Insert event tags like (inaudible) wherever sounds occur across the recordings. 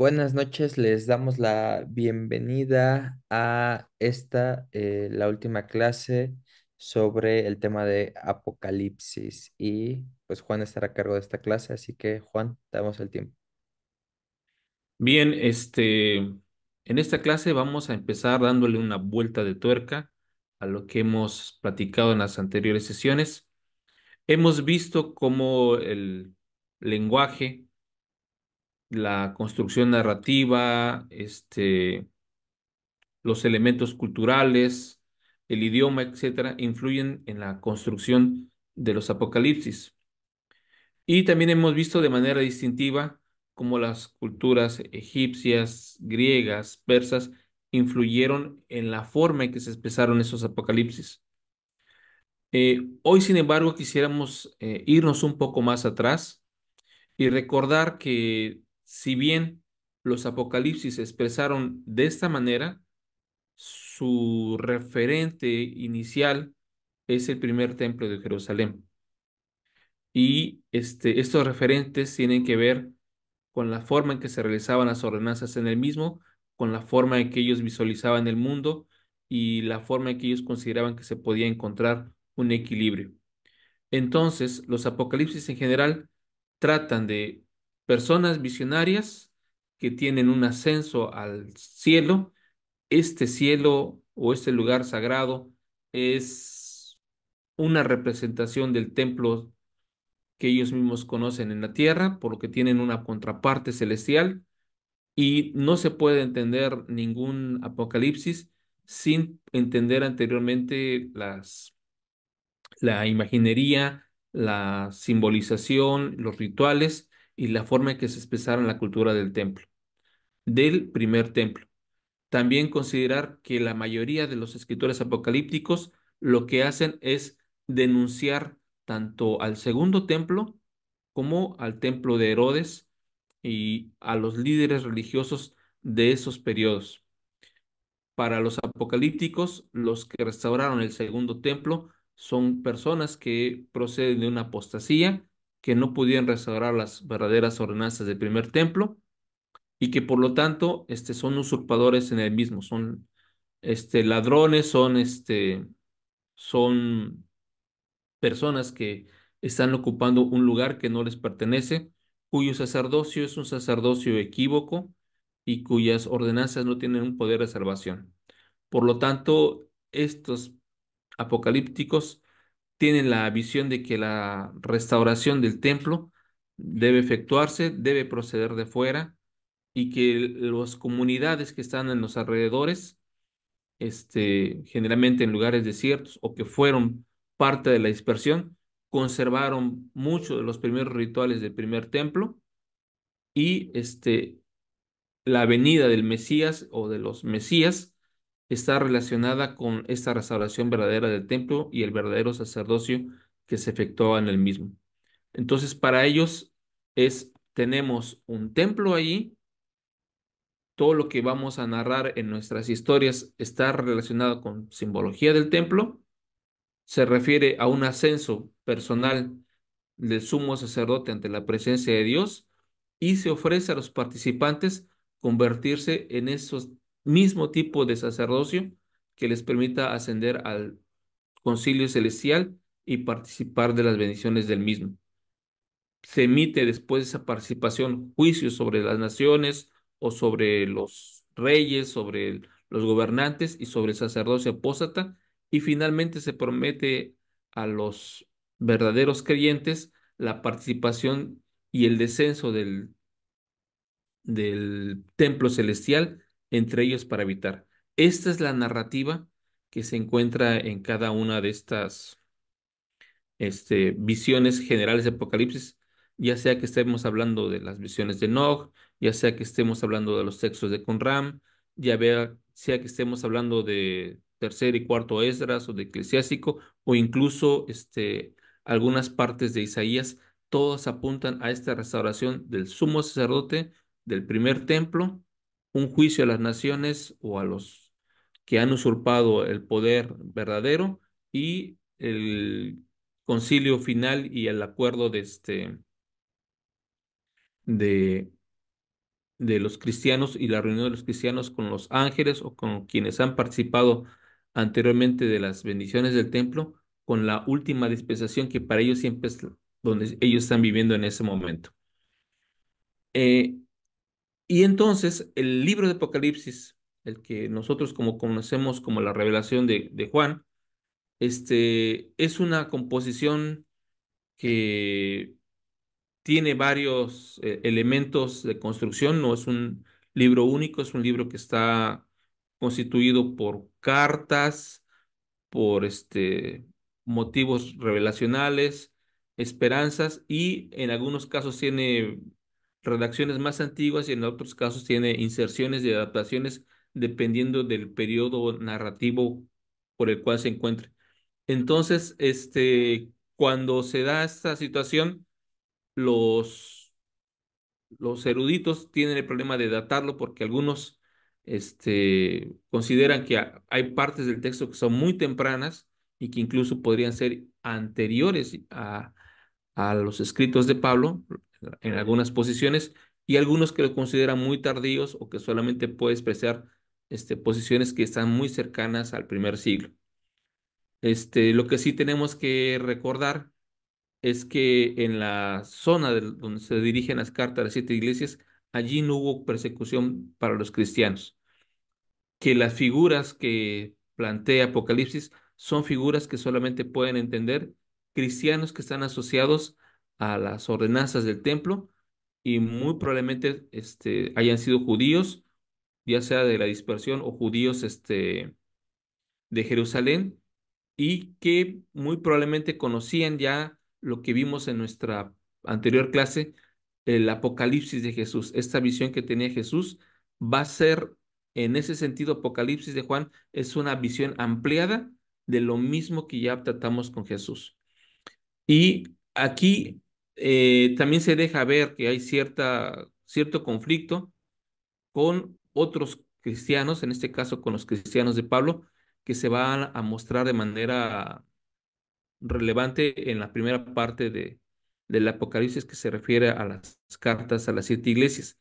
Buenas noches, les damos la bienvenida a esta, eh, la última clase sobre el tema de Apocalipsis. Y pues Juan estará a cargo de esta clase, así que Juan, damos el tiempo. Bien, este, en esta clase vamos a empezar dándole una vuelta de tuerca a lo que hemos platicado en las anteriores sesiones. Hemos visto cómo el lenguaje la construcción narrativa, este, los elementos culturales, el idioma, etcétera, influyen en la construcción de los apocalipsis. Y también hemos visto de manera distintiva cómo las culturas egipcias, griegas, persas influyeron en la forma en que se expresaron esos apocalipsis. Eh, hoy, sin embargo, quisiéramos eh, irnos un poco más atrás y recordar que si bien los apocalipsis se expresaron de esta manera, su referente inicial es el primer templo de Jerusalén. Y este, estos referentes tienen que ver con la forma en que se realizaban las ordenanzas en el mismo, con la forma en que ellos visualizaban el mundo y la forma en que ellos consideraban que se podía encontrar un equilibrio. Entonces, los apocalipsis en general tratan de personas visionarias que tienen un ascenso al cielo, este cielo o este lugar sagrado es una representación del templo que ellos mismos conocen en la tierra, por lo que tienen una contraparte celestial y no se puede entender ningún apocalipsis sin entender anteriormente las la imaginería, la simbolización, los rituales y la forma en que se expresaron la cultura del templo, del primer templo. También considerar que la mayoría de los escritores apocalípticos lo que hacen es denunciar tanto al segundo templo como al templo de Herodes y a los líderes religiosos de esos periodos. Para los apocalípticos, los que restauraron el segundo templo son personas que proceden de una apostasía que no pudieran restaurar las verdaderas ordenanzas del primer templo y que por lo tanto este, son usurpadores en el mismo, son este, ladrones, son, este, son personas que están ocupando un lugar que no les pertenece, cuyo sacerdocio es un sacerdocio equívoco y cuyas ordenanzas no tienen un poder de salvación. Por lo tanto, estos apocalípticos tienen la visión de que la restauración del templo debe efectuarse, debe proceder de fuera y que las comunidades que están en los alrededores, este, generalmente en lugares desiertos o que fueron parte de la dispersión, conservaron mucho de los primeros rituales del primer templo y este, la venida del Mesías o de los Mesías está relacionada con esta restauración verdadera del templo y el verdadero sacerdocio que se efectuaba en el mismo. Entonces, para ellos es, tenemos un templo ahí, todo lo que vamos a narrar en nuestras historias está relacionado con simbología del templo, se refiere a un ascenso personal del sumo sacerdote ante la presencia de Dios y se ofrece a los participantes convertirse en esos mismo tipo de sacerdocio que les permita ascender al concilio celestial y participar de las bendiciones del mismo. Se emite después de esa participación juicios sobre las naciones o sobre los reyes, sobre los gobernantes y sobre el sacerdocio apóstata y finalmente se promete a los verdaderos creyentes la participación y el descenso del, del templo celestial entre ellos para evitar. Esta es la narrativa que se encuentra en cada una de estas este, visiones generales de Apocalipsis, ya sea que estemos hablando de las visiones de Nog, ya sea que estemos hablando de los textos de Conram, ya sea que estemos hablando de tercer y cuarto Esdras o de Eclesiástico, o incluso este, algunas partes de Isaías, todas apuntan a esta restauración del sumo sacerdote, del primer templo un juicio a las naciones o a los que han usurpado el poder verdadero y el concilio final y el acuerdo de este de de los cristianos y la reunión de los cristianos con los ángeles o con quienes han participado anteriormente de las bendiciones del templo con la última dispensación que para ellos siempre es donde ellos están viviendo en ese momento. Eh, y entonces el libro de Apocalipsis, el que nosotros como conocemos como la revelación de, Juan, este, es una composición que tiene varios eh, elementos de construcción, no es un libro único, es un libro que está constituido por cartas, por este, motivos revelacionales, esperanzas y en algunos casos tiene redacciones más antiguas y en otros casos tiene inserciones y adaptaciones dependiendo del periodo narrativo por el cual se encuentre. Entonces, este, cuando se da esta situación, los, los eruditos tienen el problema de datarlo porque algunos este, consideran que hay partes del texto que son muy tempranas y que incluso podrían ser anteriores a, a los escritos de Pablo, en algunas posiciones y algunos que lo consideran muy tardíos o que solamente puede expresar este, posiciones que están muy cercanas al primer siglo. Este, lo que sí tenemos que recordar es que en la zona donde se dirigen las cartas de las siete iglesias, allí no hubo persecución para los cristianos. Que las figuras que plantea Apocalipsis son figuras que solamente pueden entender cristianos que están asociados a las ordenanzas del templo y muy probablemente este, hayan sido judíos, ya sea de la dispersión o judíos este, de Jerusalén, y que muy probablemente conocían ya lo que vimos en nuestra anterior clase, el apocalipsis de Jesús, esta visión que tenía Jesús, va a ser, en ese sentido, apocalipsis de Juan es una visión ampliada de lo mismo que ya tratamos con Jesús. Y aquí eh, también se deja ver que hay cierta, cierto conflicto con otros cristianos, en este caso con los cristianos de Pablo, que se van a mostrar de manera relevante en la primera parte de, del Apocalipsis que se refiere a las cartas a las siete iglesias.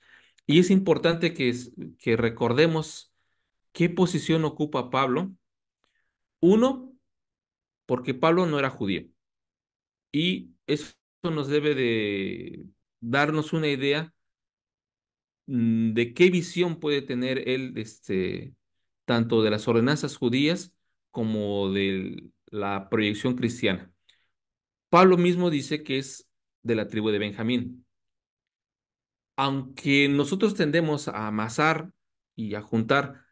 Y es importante que, que recordemos qué posición ocupa Pablo. Uno, porque Pablo no era judío. Y es nos debe de darnos una idea mm, de qué visión puede tener él, este, tanto de las ordenanzas judías como de la proyección cristiana. Pablo mismo dice que es de la tribu de Benjamín. Aunque nosotros tendemos a amasar y a juntar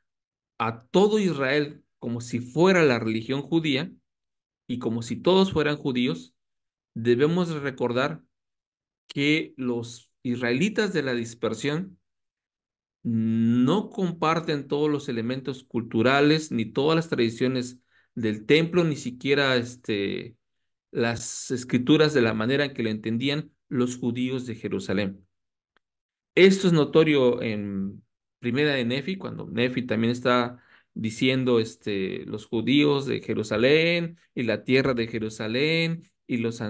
a todo Israel como si fuera la religión judía y como si todos fueran judíos, debemos recordar que los israelitas de la dispersión no comparten todos los elementos culturales ni todas las tradiciones del templo, ni siquiera este, las escrituras de la manera en que lo entendían los judíos de Jerusalén. Esto es notorio en primera de Nefi, cuando Nefi también está diciendo este, los judíos de Jerusalén y la tierra de Jerusalén y los,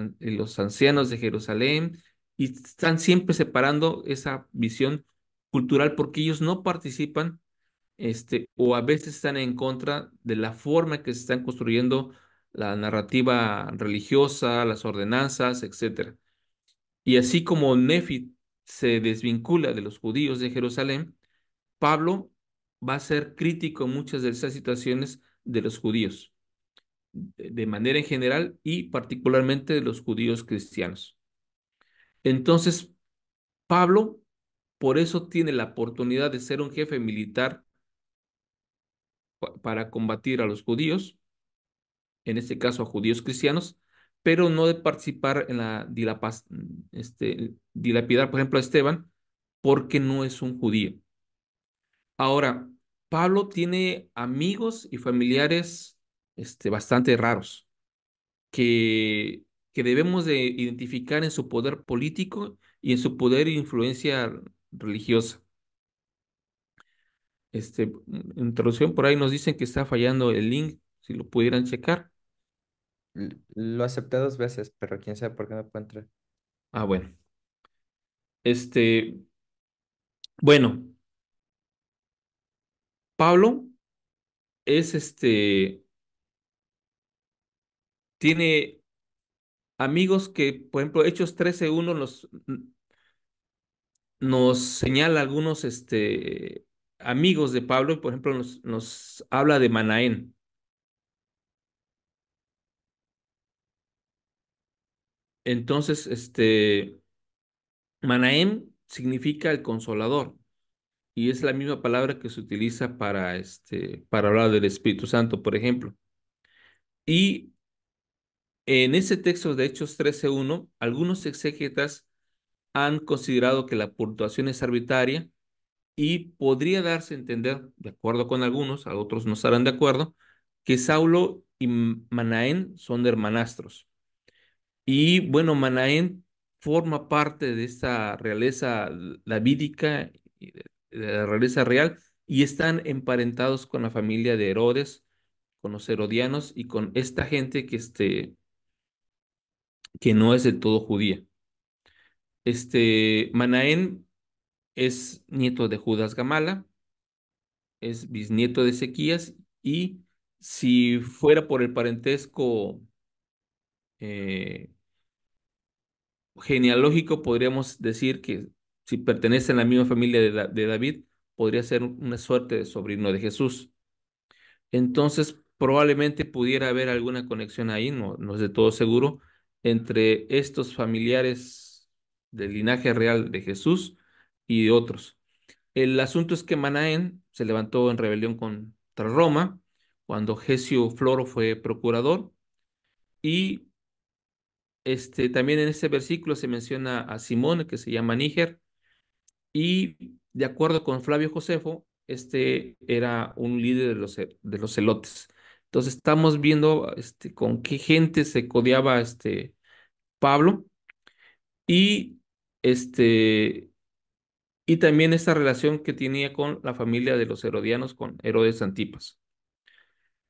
ancianos de Jerusalén y están siempre separando esa visión cultural porque ellos no participan este, o a veces están en contra de la forma que se están construyendo la narrativa religiosa, las ordenanzas, etc. Y así como Nefi se desvincula de los judíos de Jerusalén, Pablo va a ser crítico en muchas de esas situaciones de los judíos de manera en general y particularmente de los judíos cristianos. Entonces, Pablo por eso tiene la oportunidad de ser un jefe militar para combatir a los judíos, en este caso a judíos cristianos, pero no de participar en la este, dilapidar, por ejemplo, a Esteban, porque no es un judío. Ahora, Pablo tiene amigos y familiares este, bastante raros, que, debemos de identificar en su poder político y en su poder e influencia religiosa. Este, introducción por ahí nos dicen que está fallando el link, si lo pudieran checar. Lo acepté dos veces, pero quién sabe por qué no puede entrar. Ah, bueno. Este, bueno, Pablo es este tiene amigos que, por ejemplo, Hechos 13.1 nos, nos señala algunos este, amigos de Pablo, por ejemplo, nos, habla de Manaén. Entonces, este, Manaem significa el consolador y es la misma palabra que se utiliza para, este, para hablar del Espíritu Santo, por ejemplo. Y en ese texto de Hechos 13.1, algunos exégetas han considerado que la puntuación es arbitraria y podría darse a entender, de acuerdo con algunos, a otros no estarán de acuerdo, que Saulo y Manaén son hermanastros. Y bueno, Manaén forma parte de esta realeza davídica, de la realeza real, y están emparentados con la familia de Herodes, con los herodianos y con esta gente que este, que no es de todo judía. Este, Manaén es nieto de Judas Gamala, es bisnieto de Ezequías y si fuera por el parentesco eh, genealógico, podríamos decir que si pertenece a la misma familia de, David, podría ser una suerte de sobrino de Jesús. Entonces, probablemente pudiera haber alguna conexión ahí, no, no es de todo seguro, entre estos familiares del linaje real de Jesús y de otros. El asunto es que Manaén se levantó en rebelión contra Roma cuando Gesio Floro fue procurador y este, también en este versículo se menciona a Simón que se llama Níger y de acuerdo con Flavio Josefo, este era un líder de los, de los celotes. Entonces estamos viendo este, con qué gente se codeaba este, Pablo. Y este y también esta relación que tenía con la familia de los herodianos con Herodes Antipas.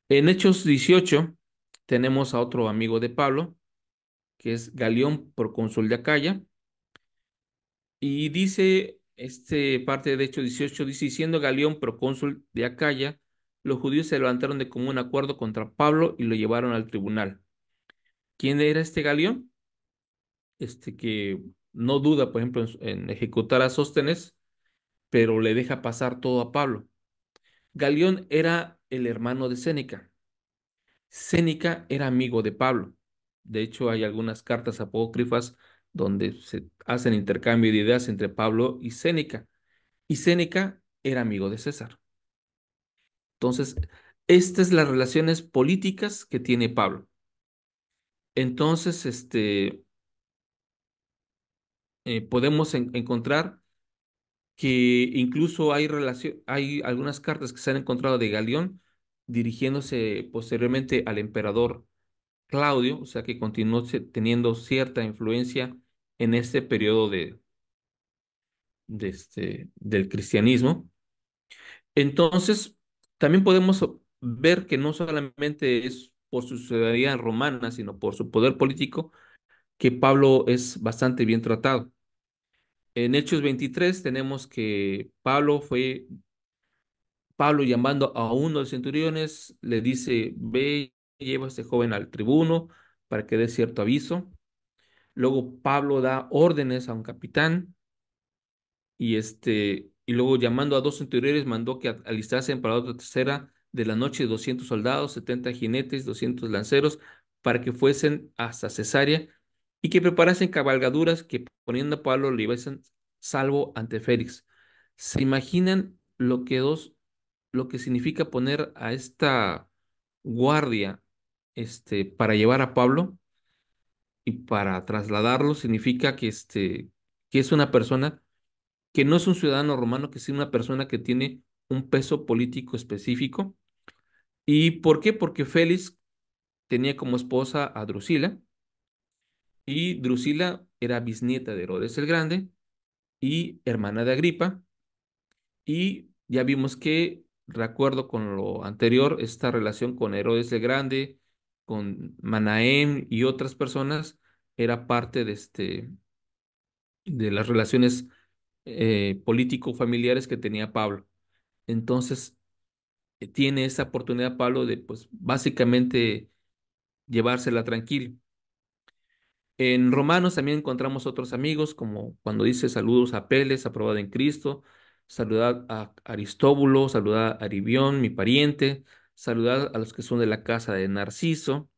En Hechos 18 tenemos a otro amigo de Pablo, que es Galión, procónsul de Acaya, y dice este parte de Hechos 18 dice siendo Galión procónsul de Acaya, los judíos se levantaron de común acuerdo contra Pablo y lo llevaron al tribunal. ¿Quién era este galeón este, que no duda, por ejemplo, en, ejecutar a Sóstenes, pero le deja pasar todo a Pablo. Galión era el hermano de Séneca. Séneca era amigo de Pablo. De hecho, hay algunas cartas apócrifas donde se hacen intercambio de ideas entre Pablo y Séneca. Y Séneca era amigo de César. Entonces, estas son las relaciones políticas que tiene Pablo. Entonces, este, eh, podemos encontrar que incluso hay, hay algunas cartas que se han encontrado de Galeón dirigiéndose posteriormente al emperador Claudio, o sea que continuó teniendo cierta influencia en este periodo de, este, del cristianismo. Entonces, también podemos ver que no solamente es por su ciudadanía romana, sino por su poder político, que Pablo es bastante bien tratado. En Hechos 23 tenemos que Pablo fue, Pablo llamando a uno de los centuriones, le dice, ve, lleva a este joven al tribuno para que dé cierto aviso. Luego Pablo da órdenes a un capitán y este y luego llamando a dos centuriones mandó que alistasen para otra tercera de la noche 200 soldados, 70 jinetes, 200 lanceros para que fuesen hasta Cesarea y que preparasen cabalgaduras que poniendo a Pablo le iban salvo ante Félix. ¿Se imaginan lo que dos, lo que significa poner a esta guardia este, para llevar a Pablo y para trasladarlo? Significa que, este, que es una persona que no es un ciudadano romano, que es una persona que tiene un peso político específico. ¿Y por qué? Porque Félix tenía como esposa a Drusila y Drusila era bisnieta de Herodes el Grande y hermana de Agripa. Y ya vimos que, de acuerdo con lo anterior, esta relación con Herodes el Grande, con manaem y otras personas, era parte de, este, de las relaciones eh, político-familiares que tenía Pablo. Entonces, eh, tiene esa oportunidad Pablo de, pues, básicamente llevársela tranquila. En Romanos también encontramos otros amigos, como cuando dice saludos a Peles, aprobado en Cristo, saludad a Aristóbulo, saludad a Aribión, mi pariente, saludad a los que son de la casa de Narciso,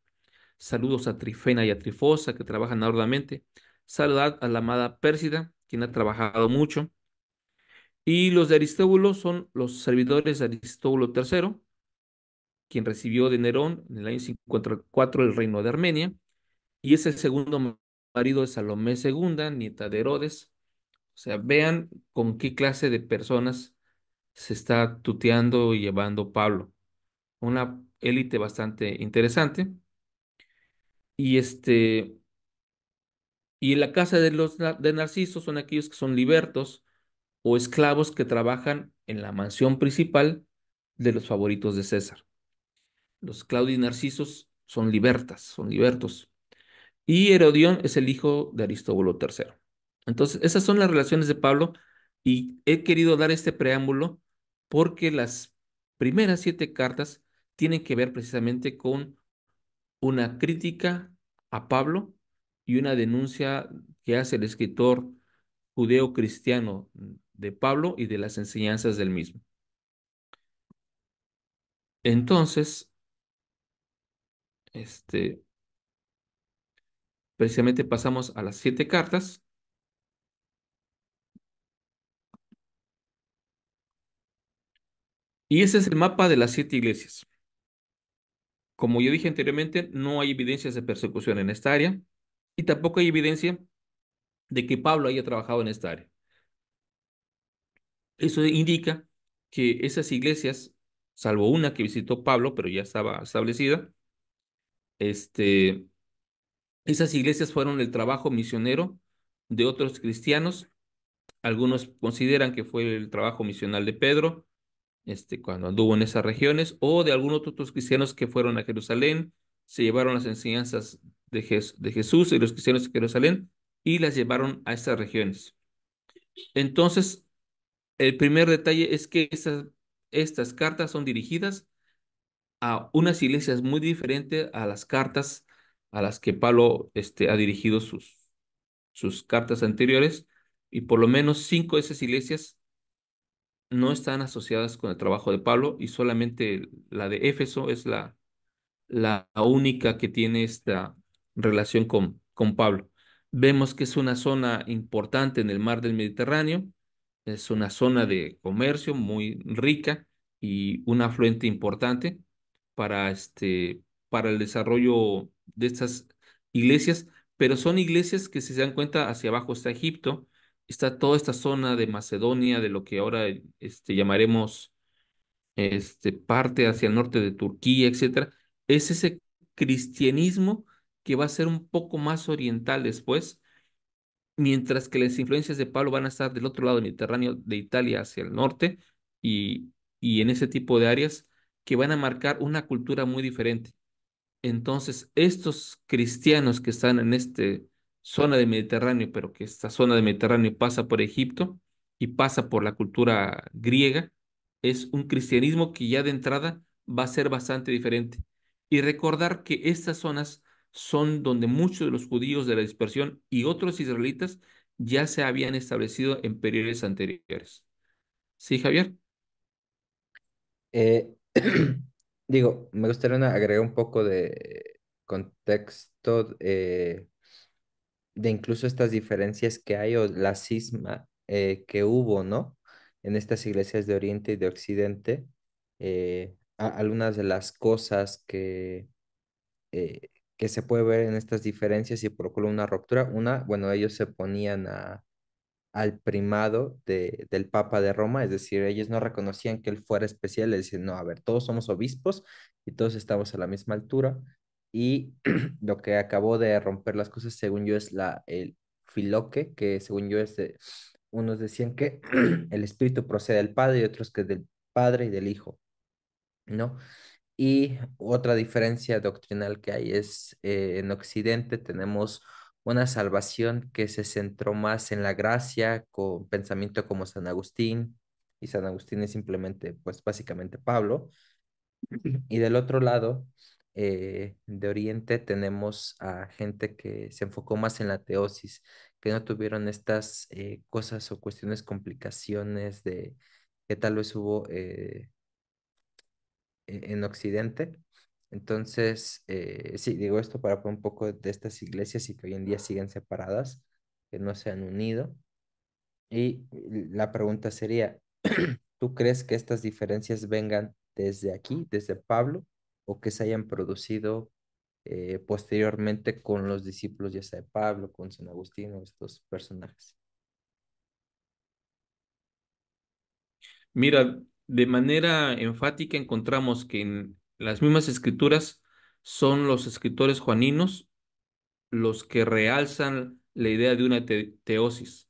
saludos a Trifena y a Trifosa, que trabajan arduamente, saludad a la amada Pérsida, quien ha trabajado mucho, y los de Aristóbulo son los servidores de Aristóbulo III, quien recibió de Nerón en el año 54 el reino de Armenia, y es el segundo marido de Salomé II, nieta de Herodes. O sea, vean con qué clase de personas se está tuteando y llevando Pablo. Una élite bastante interesante. Y este y en la casa de los de Narciso son aquellos que son libertos o esclavos que trabajan en la mansión principal de los favoritos de César. Los Claudio y Narcisos son libertas, son libertos. Y Herodión es el hijo de Aristóbulo III. Entonces, esas son las relaciones de Pablo y he querido dar este preámbulo porque las primeras siete cartas tienen que ver precisamente con una crítica a Pablo y una denuncia que hace el escritor judeo-cristiano de Pablo y de las enseñanzas del mismo. Entonces, este, precisamente pasamos a las siete cartas. Y ese es el mapa de las siete iglesias. Como yo dije anteriormente, no hay evidencias de persecución en esta área y tampoco hay evidencia de que Pablo haya trabajado en esta área. Eso indica que esas iglesias, salvo una que visitó Pablo, pero ya estaba establecida, este, esas iglesias fueron el trabajo misionero de otros cristianos. Algunos consideran que fue el trabajo misional de Pedro, este, cuando anduvo en esas regiones, o de algunos otros cristianos que fueron a Jerusalén, se llevaron las enseñanzas de, de Jesús y los cristianos de Jerusalén y las llevaron a esas regiones. Entonces, el primer detalle es que estas cartas son dirigidas a unas iglesias muy diferentes a las cartas a las que Pablo este, ha dirigido sus, sus cartas anteriores, y por lo menos cinco de esas iglesias no están asociadas con el trabajo de Pablo, y solamente la de Éfeso es la, la única que tiene esta relación con, con Pablo. Vemos que es una zona importante en el mar del Mediterráneo, es una zona de comercio muy rica y un afluente importante para, este, para el desarrollo de estas iglesias, pero son iglesias que si se dan cuenta hacia abajo está Egipto, está toda esta zona de Macedonia, de lo que ahora este, llamaremos este, parte hacia el norte de Turquía, etcétera, es ese cristianismo que va a ser un poco más oriental después, mientras que las influencias de Pablo van a estar del otro lado Mediterráneo, de Italia hacia el norte, y en ese tipo de áreas que van a marcar una cultura muy diferente. Entonces, estos cristianos que están en esta zona de Mediterráneo, pero que esta zona de Mediterráneo pasa por Egipto y pasa por la cultura griega, es un cristianismo que ya de entrada va a ser bastante diferente. Y recordar que estas zonas son donde muchos de los judíos de la dispersión y otros israelitas ya se habían establecido en periodos anteriores. ¿Sí, Javier? Eh, (clears throat) digo, me gustaría agregar un poco de contexto eh, de incluso estas diferencias que hay o la cisma eh, que hubo, ¿no? En estas iglesias de Oriente y de Occidente, eh, algunas de las cosas que, que se puede ver en estas diferencias y por cual una ruptura, una, bueno, ellos se ponían a, al primado del Papa de Roma, es decir, ellos no reconocían que él fuera especial, le decían, no, a ver, todos somos obispos y todos estamos a la misma altura, y (clears throat) lo que acabó de romper las cosas, según yo, es la, el filoque, que según yo es de, unos decían que (clears throat) el espíritu procede del Padre y otros que del Padre y del Hijo, ¿no? Y otra diferencia doctrinal que hay es, eh, en Occidente tenemos una salvación que se centró más en la gracia, con pensamiento como San Agustín, y San Agustín es simplemente, pues básicamente Pablo. Y del otro lado, eh, de Oriente, tenemos a gente que se enfocó más en la teosis, que no tuvieron estas eh, cosas o cuestiones, complicaciones de que tal vez hubo eh, e-, en Occidente entonces, eh, sí, digo esto para poner un poco de estas iglesias y que hoy en día siguen separadas, que no se han unido. Y la pregunta sería, (clears throat) ¿tú crees que estas diferencias vengan desde aquí, desde Pablo, o que se hayan producido eh, posteriormente con los discípulos, ya sea de Pablo, con San Agustín o estos personajes? Mira, de manera enfática encontramos que en las mismas escrituras son los escritores juaninos los que realzan la idea de una teosis.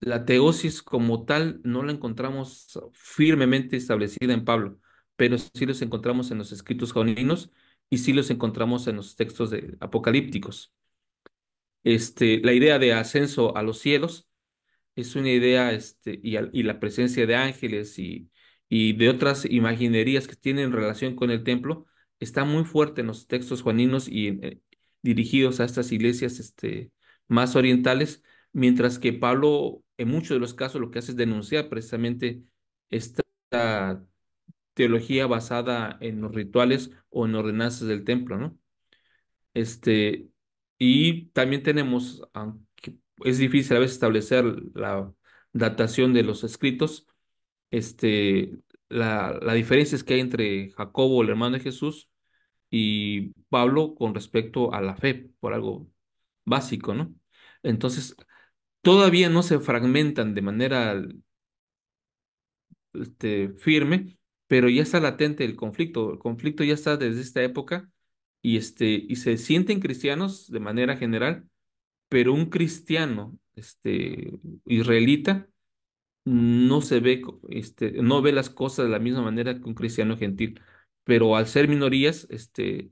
La teosis como tal no la encontramos firmemente establecida en Pablo, pero sí los encontramos en los escritos juaninos y sí los encontramos en los textos apocalípticos. Este, la idea de ascenso a los cielos es una idea este, y la presencia de ángeles y y de otras imaginerías que tienen relación con el templo, está muy fuerte en los textos juaninos y eh, dirigidos a estas iglesias este, más orientales, mientras que Pablo en muchos de los casos lo que hace es denunciar precisamente esta teología basada en los rituales o en ordenanzas del templo, ¿no? Este, y también tenemos, aunque es difícil a veces establecer la datación de los escritos, este, la, diferencia es que hay entre Jacobo, el hermano de Jesús, y Pablo con respecto a la fe, por algo básico, ¿no? Entonces, todavía no se fragmentan de manera este, firme, pero ya está latente el conflicto. El conflicto ya está desde esta época y, este, y se sienten cristianos de manera general, pero un cristiano este, israelita no se ve, este, no ve las cosas de la misma manera que un cristiano gentil, pero al ser minorías, este,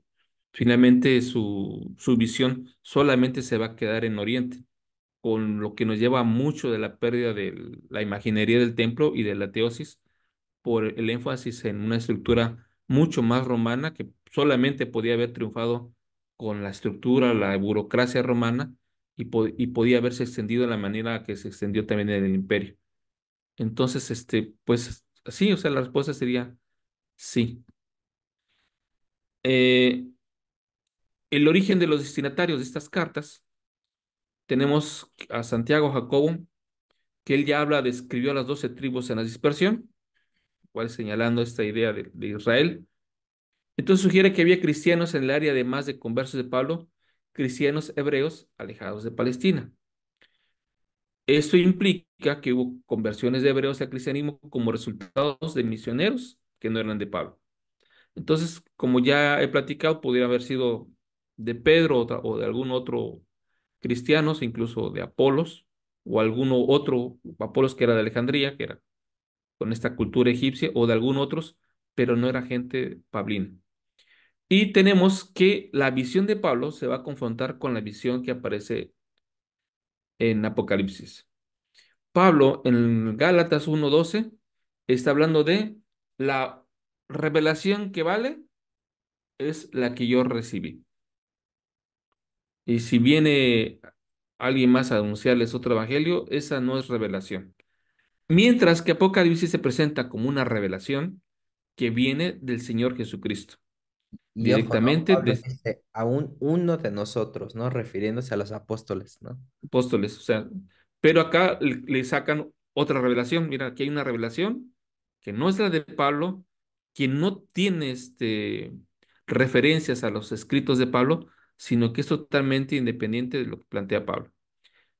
finalmente su, visión solamente se va a quedar en Oriente, con lo que nos lleva mucho de la pérdida de la imaginería del templo y de la teosis por el énfasis en una estructura mucho más romana que solamente podía haber triunfado con la estructura, la burocracia romana y, y podía haberse extendido de la manera que se extendió también en el imperio. Entonces, este, pues sí, o sea, la respuesta sería sí. Eh, el origen de los destinatarios de estas cartas, tenemos a Santiago Jacobo, que él ya habla, describió a las doce tribus en la dispersión, cual señalando esta idea de, de Israel. Entonces sugiere que había cristianos en el área, además de conversos de Pablo, cristianos hebreos alejados de Palestina. Esto implica que hubo conversiones de hebreos al cristianismo como resultados de misioneros que no eran de Pablo. Entonces, como ya he platicado, pudiera haber sido de Pedro o de algún otro cristiano, incluso de Apolos, o alguno otro, Apolos que era de Alejandría, que era con esta cultura egipcia, o de algún otros, pero no era gente pablina. Y tenemos que la visión de Pablo se va a confrontar con la visión que aparece en Apocalipsis. Pablo en Gálatas 1.12 está hablando de la revelación que vale es la que yo recibí. Y si viene alguien más a anunciarles otro evangelio, esa no es revelación. Mientras que Apocalipsis se presenta como una revelación que viene del Señor Jesucristo directamente a un, este, uno de nosotros, ¿no? Refiriéndose a los apóstoles, ¿no? Apóstoles, o sea, pero acá le, sacan otra revelación. Mira, aquí hay una revelación que no es la de Pablo, que no tiene este, referencias a los escritos de Pablo, sino que es totalmente independiente de lo que plantea Pablo.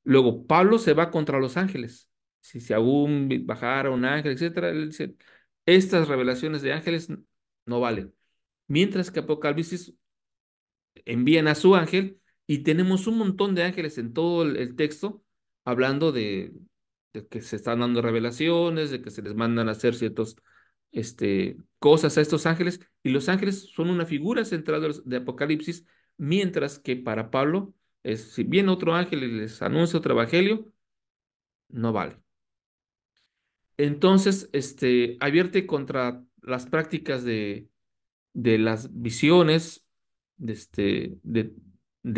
Luego, Pablo se va contra los ángeles. Si, se aún bajara un ángel, etcétera, él dice, estas revelaciones de ángeles no valen Mientras que Apocalipsis envían a su ángel y tenemos un montón de ángeles en todo el, texto hablando de, que se están dando revelaciones, de que se les mandan a hacer ciertas este, cosas a estos ángeles y los ángeles son una figura central de, Apocalipsis, mientras que para Pablo, es, si viene otro ángel y les anuncia otro evangelio, no vale. Entonces, este, contra las prácticas de, de las visiones de, este, de,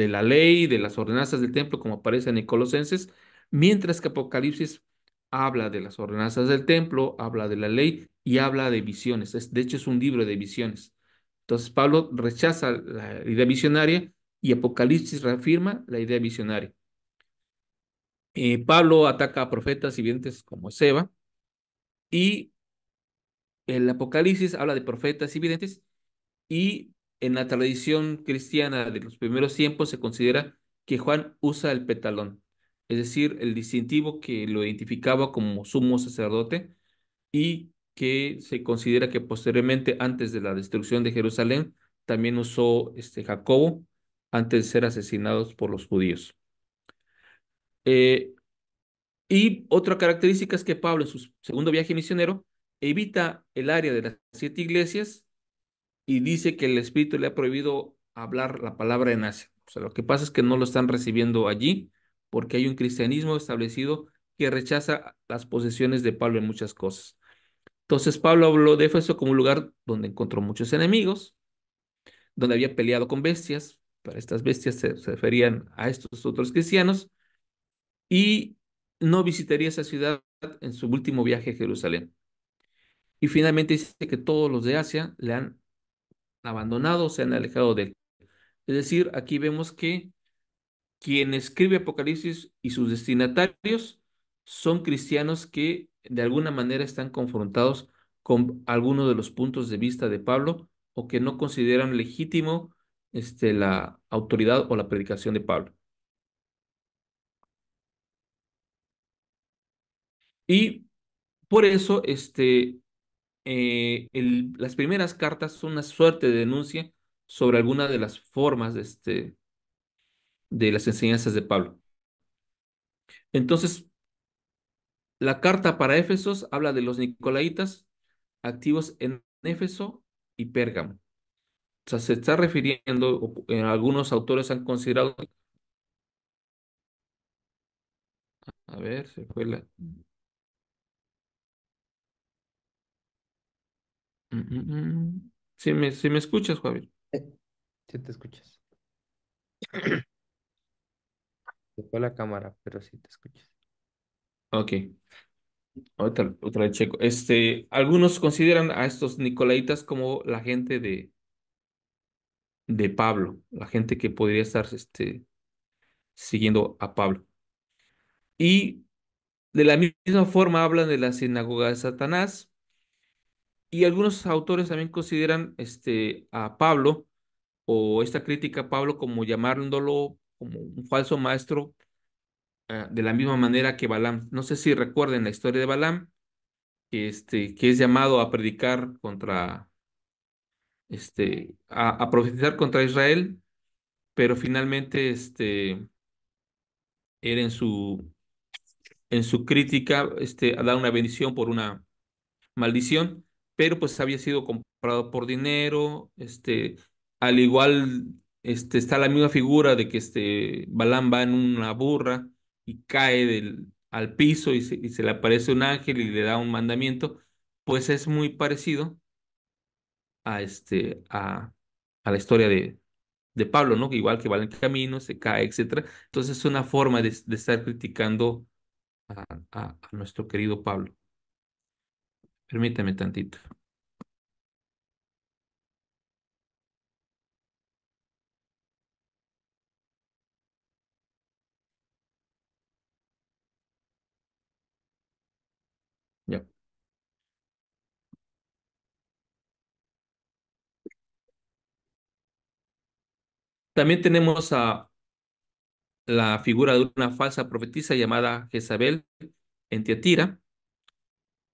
la ley, de las ordenanzas del templo, como aparece en Colosenses, mientras que Apocalipsis habla de las ordenanzas del templo, habla de la ley y habla de visiones. de hecho, es un libro de visiones. Entonces, Pablo rechaza la idea visionaria y Apocalipsis reafirma la idea visionaria. Eh, Pablo ataca a profetas y videntes como Seba y el Apocalipsis habla de profetas y videntes y en la tradición cristiana de los primeros tiempos se considera que Juan usa el petalón, es decir, el distintivo que lo identificaba como sumo sacerdote y que se considera que posteriormente, antes de la destrucción de Jerusalén, también usó este Jacobo antes de ser asesinados por los judíos. Eh, y otra característica es que Pablo, en su segundo viaje misionero, evita el área de las siete iglesias y dice que el Espíritu le ha prohibido hablar la palabra en Asia. O sea, lo que pasa es que no lo están recibiendo allí porque hay un cristianismo establecido que rechaza las posesiones de Pablo en muchas cosas. Entonces Pablo habló de Éfeso como un lugar donde encontró muchos enemigos, donde había peleado con bestias, Para estas bestias se, se referían a estos otros cristianos, y no visitaría esa ciudad en su último viaje a Jerusalén. Y finalmente dice que todos los de Asia le han abandonado, se han alejado de él. Es decir, aquí vemos que quien escribe Apocalipsis y sus destinatarios son cristianos que de alguna manera están confrontados con alguno de los puntos de vista de Pablo o que no consideran legítimo este, la autoridad o la predicación de Pablo. Y por eso este, eh, las primeras cartas son una suerte de denuncia sobre alguna de las formas este, de, las enseñanzas de Pablo. Entonces, la carta para Éfesos habla de los nicolaitas activos en Éfeso y Pérgamo. O sea, se está refiriendo, eh, algunos autores han considerado. A ver, se fue la. Mm, si me, me escuchas, Javier. Si te escuchas. Se fue la cámara, pero sí te escuchas. Ok. Otra, otra checo. Este, algunos consideran a estos nicolaitas como la gente de, de Pablo, la gente que podría estar este, siguiendo a Pablo. Y de la misma forma hablan de la sinagoga de Satanás, y algunos autores también consideran este, a Pablo o esta crítica a Pablo como llamándolo como un falso maestro ah, de la misma manera que Balaam. No sé si recuerden la historia de Balaam, que, este, que es llamado a predicar contra, este, a, profetizar contra Israel, pero finalmente este, era en su, en su crítica este, a dar una bendición por una maldición pero pues había sido comprado por dinero, este, al igual este, está la misma figura de que este, Balán va en una burra y cae del, al piso y se, y se le aparece un ángel y le da un mandamiento, pues es muy parecido a, este, a, a la historia de, de Pablo, ¿no? Igual que va en camino, se cae, etc. Entonces es una forma de, estar criticando a nuestro querido Pablo. Permítame tantito. También tenemos a la figura de una falsa profetisa llamada Jezabel en Tiatira,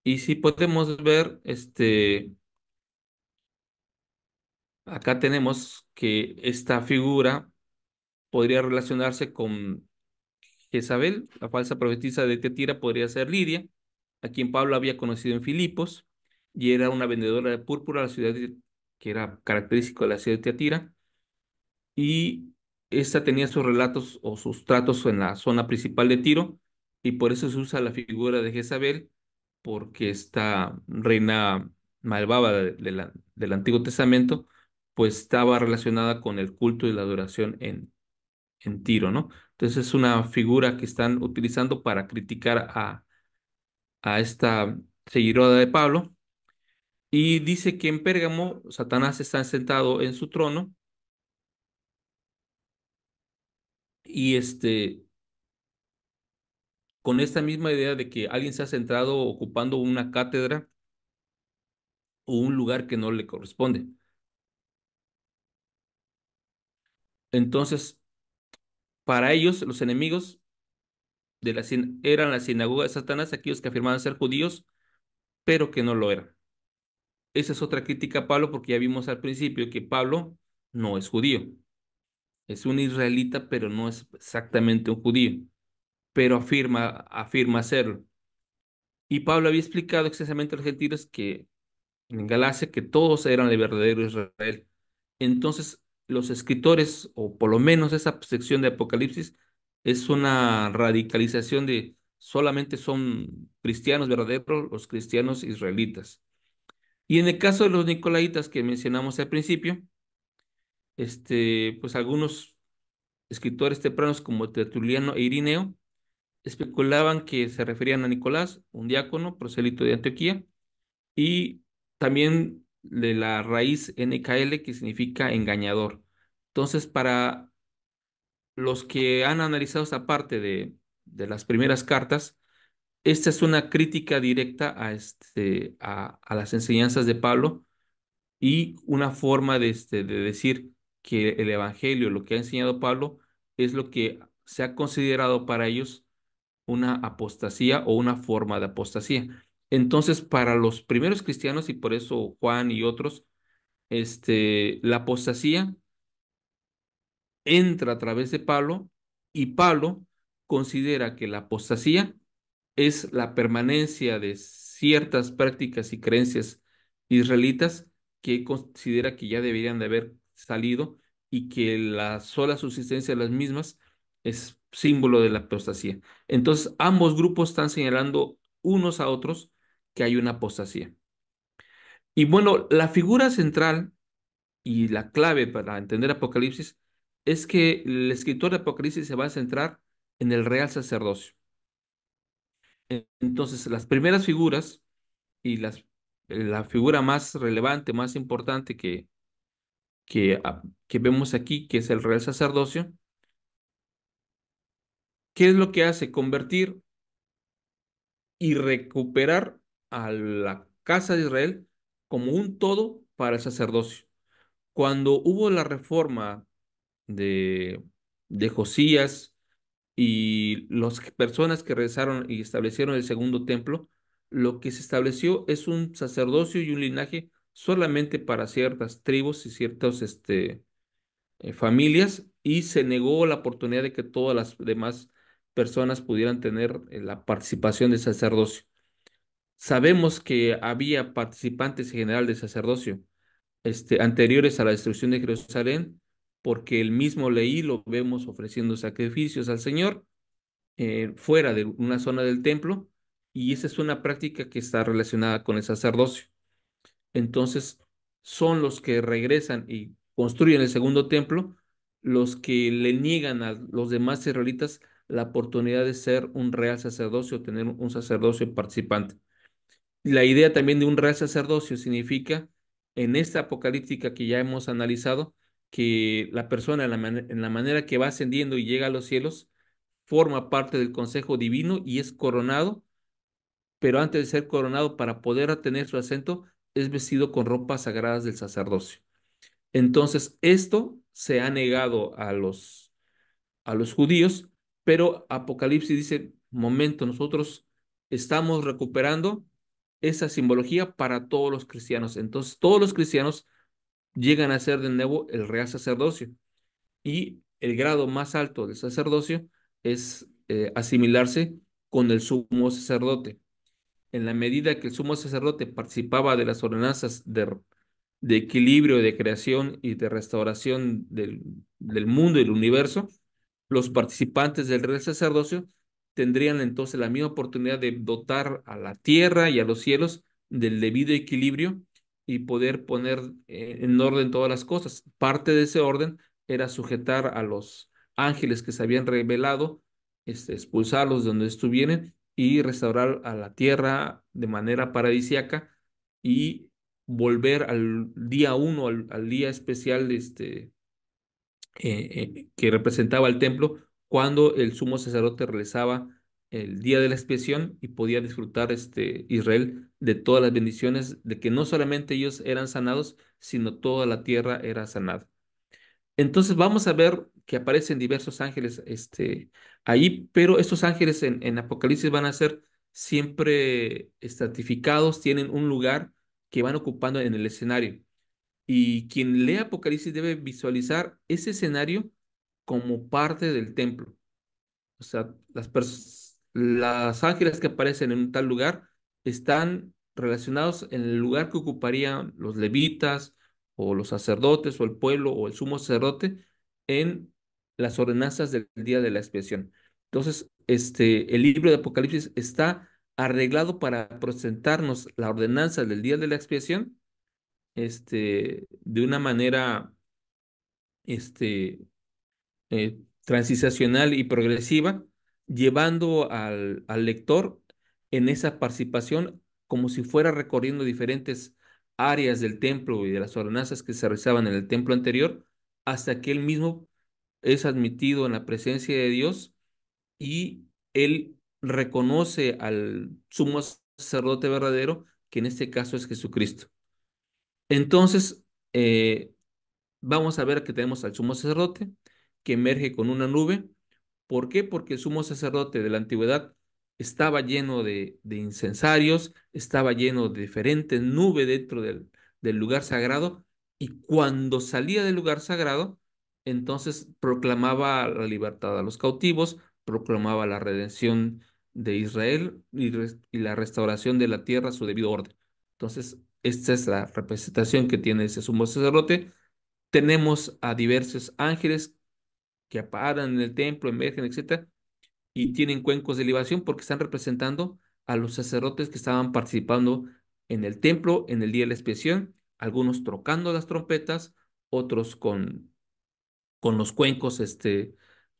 y si podemos ver, este, acá tenemos que esta figura podría relacionarse con Jezabel, la falsa profetisa de Tetira podría ser Lidia, a quien Pablo había conocido en Filipos, y era una vendedora de púrpura, la ciudad que era característico de la ciudad de Teatira, y esta tenía sus relatos o sus tratos en la zona principal de Tiro, y por eso se usa la figura de Jezabel porque esta reina malvada del Antiguo Testamento, pues estaba relacionada con el culto y la adoración en, Tiro, ¿no? Entonces es una figura que están utilizando para criticar a, a esta seguidora de Pablo. Y dice que en Pérgamo Satanás está sentado en su trono y este con esta misma idea de que alguien se ha centrado ocupando una cátedra o un lugar que no le corresponde. Entonces, para ellos, los enemigos de la, eran la sinagoga de Satanás, aquellos que afirmaban ser judíos, pero que no lo eran. Esa es otra crítica a Pablo, porque ya vimos al principio que Pablo no es judío. Es un israelita, pero no es exactamente un judío pero afirma, afirma hacerlo. Y Pablo había explicado excesivamente a los gentiles que en Galacia que todos eran el verdadero Israel. Entonces, los escritores, o por lo menos esa sección de Apocalipsis, es una radicalización de solamente son cristianos verdaderos los cristianos israelitas. Y en el caso de los nicolaitas que mencionamos al principio, este, pues algunos escritores tempranos como Tertuliano e Irineo especulaban que se referían a Nicolás, un diácono, proselito de Antioquía, y también de la raíz NKL, que significa engañador. Entonces, para los que han analizado esta parte de, las primeras cartas, esta es una crítica directa a, este, a las enseñanzas de Pablo y una forma de, este, de decir que el Evangelio, lo que ha enseñado Pablo, es lo que se ha considerado para ellos una apostasía o una forma de apostasía. Entonces, para los primeros cristianos, y por eso Juan y otros, este, la apostasía entra a través de Pablo y Pablo considera que la apostasía es la permanencia de ciertas prácticas y creencias israelitas que considera que ya deberían de haber salido y que la sola subsistencia de las mismas es símbolo de la apostasía. Entonces, ambos grupos están señalando unos a otros que hay una apostasía. Y bueno, la figura central y la clave para entender Apocalipsis es que el escritor de Apocalipsis se va a centrar en el real sacerdocio. Entonces, las primeras figuras y las, la figura más relevante, más importante que, que, ah, que vemos aquí, que es el real sacerdocio, ¿Qué es lo que hace? Convertir y recuperar a la casa de Israel como un todo para el sacerdocio. Cuando hubo la reforma de, de Josías y las personas que regresaron y establecieron el segundo templo, lo que se estableció es un sacerdocio y un linaje solamente para ciertas tribus y ciertas este, eh, familias y se negó la oportunidad de que todas las demás personas pudieran tener eh, la participación de sacerdocio. Sabemos que había participantes en general de sacerdocio este, anteriores a la destrucción de Jerusalén, porque el mismo Leí lo vemos ofreciendo sacrificios al Señor eh, fuera de una zona del templo, y esa es una práctica que está relacionada con el sacerdocio. Entonces, son los que regresan y construyen el segundo templo los que le niegan a los demás israelitas la oportunidad de ser un real sacerdocio, tener un sacerdocio participante. La idea también de un real sacerdocio significa, en esta apocalíptica que ya hemos analizado, que la persona en la, manera que va ascendiendo y llega a los cielos, forma parte del consejo divino y es coronado, pero antes de ser coronado para poder tener su acento, es vestido con ropas sagradas del sacerdocio. Entonces, esto se ha negado a los, a los judíos pero Apocalipsis dice, momento, nosotros estamos recuperando esa simbología para todos los cristianos. Entonces, todos los cristianos llegan a ser de nuevo el real sacerdocio. Y el grado más alto del sacerdocio es eh, asimilarse con el sumo sacerdote. En la medida que el sumo sacerdote participaba de las ordenanzas de, equilibrio, de creación y de restauración del, del mundo y del universo, los participantes del rey sacerdocio tendrían entonces la misma oportunidad de dotar a la tierra y a los cielos del debido equilibrio y poder poner eh, en orden todas las cosas. Parte de ese orden era sujetar a los ángeles que se habían revelado, este, expulsarlos de donde estuvieran y restaurar a la tierra de manera paradisiaca y volver al día uno, al, día especial este, eh, eh, que representaba el templo cuando el sumo sacerdote realizaba el día de la expiación y podía disfrutar este Israel de todas las bendiciones de que no solamente ellos eran sanados, sino toda la tierra era sanada. Entonces vamos a ver que aparecen diversos ángeles este, ahí, pero estos ángeles en Apocalipsis van a ser siempre estratificados, tienen un lugar que van ocupando en el escenario. Y quien lee Apocalipsis debe visualizar ese escenario como parte del templo. O sea, las, ángeles que aparecen en tal lugar están relacionados en el lugar que ocuparían los levitas o los sacerdotes o el pueblo o el sumo sacerdote en las ordenanzas del día de la expiación. Entonces, este, el libro de Apocalipsis está arreglado para presentarnos la ordenanza del día de la expiación este, de una manera este, eh, transicional y progresiva, llevando al, al, lector en esa participación como si fuera recorriendo diferentes áreas del templo y de las ordenanzas que se realizaban en el templo anterior, hasta que él mismo es admitido en la presencia de Dios y él reconoce al sumo sacerdote verdadero, que en este caso es Jesucristo. Entonces, eh, vamos a ver que tenemos al sumo sacerdote que emerge con una nube. ¿Por qué? Porque el sumo sacerdote de la antigüedad estaba lleno de, incensarios, estaba lleno de diferentes nubes dentro del, lugar sagrado, y cuando salía del lugar sagrado, entonces proclamaba la libertad a los cautivos, proclamaba la redención de Israel y, y la restauración de la tierra a su debido orden. Entonces, esta es la representación que tiene ese sumo sacerdote. Tenemos a diversos ángeles que aparan en el templo, emergen, etc. Y tienen cuencos de libación porque están representando a los sacerdotes que estaban participando en el templo en el día de la expiación, algunos trocando las trompetas, otros con, con los cuencos, este,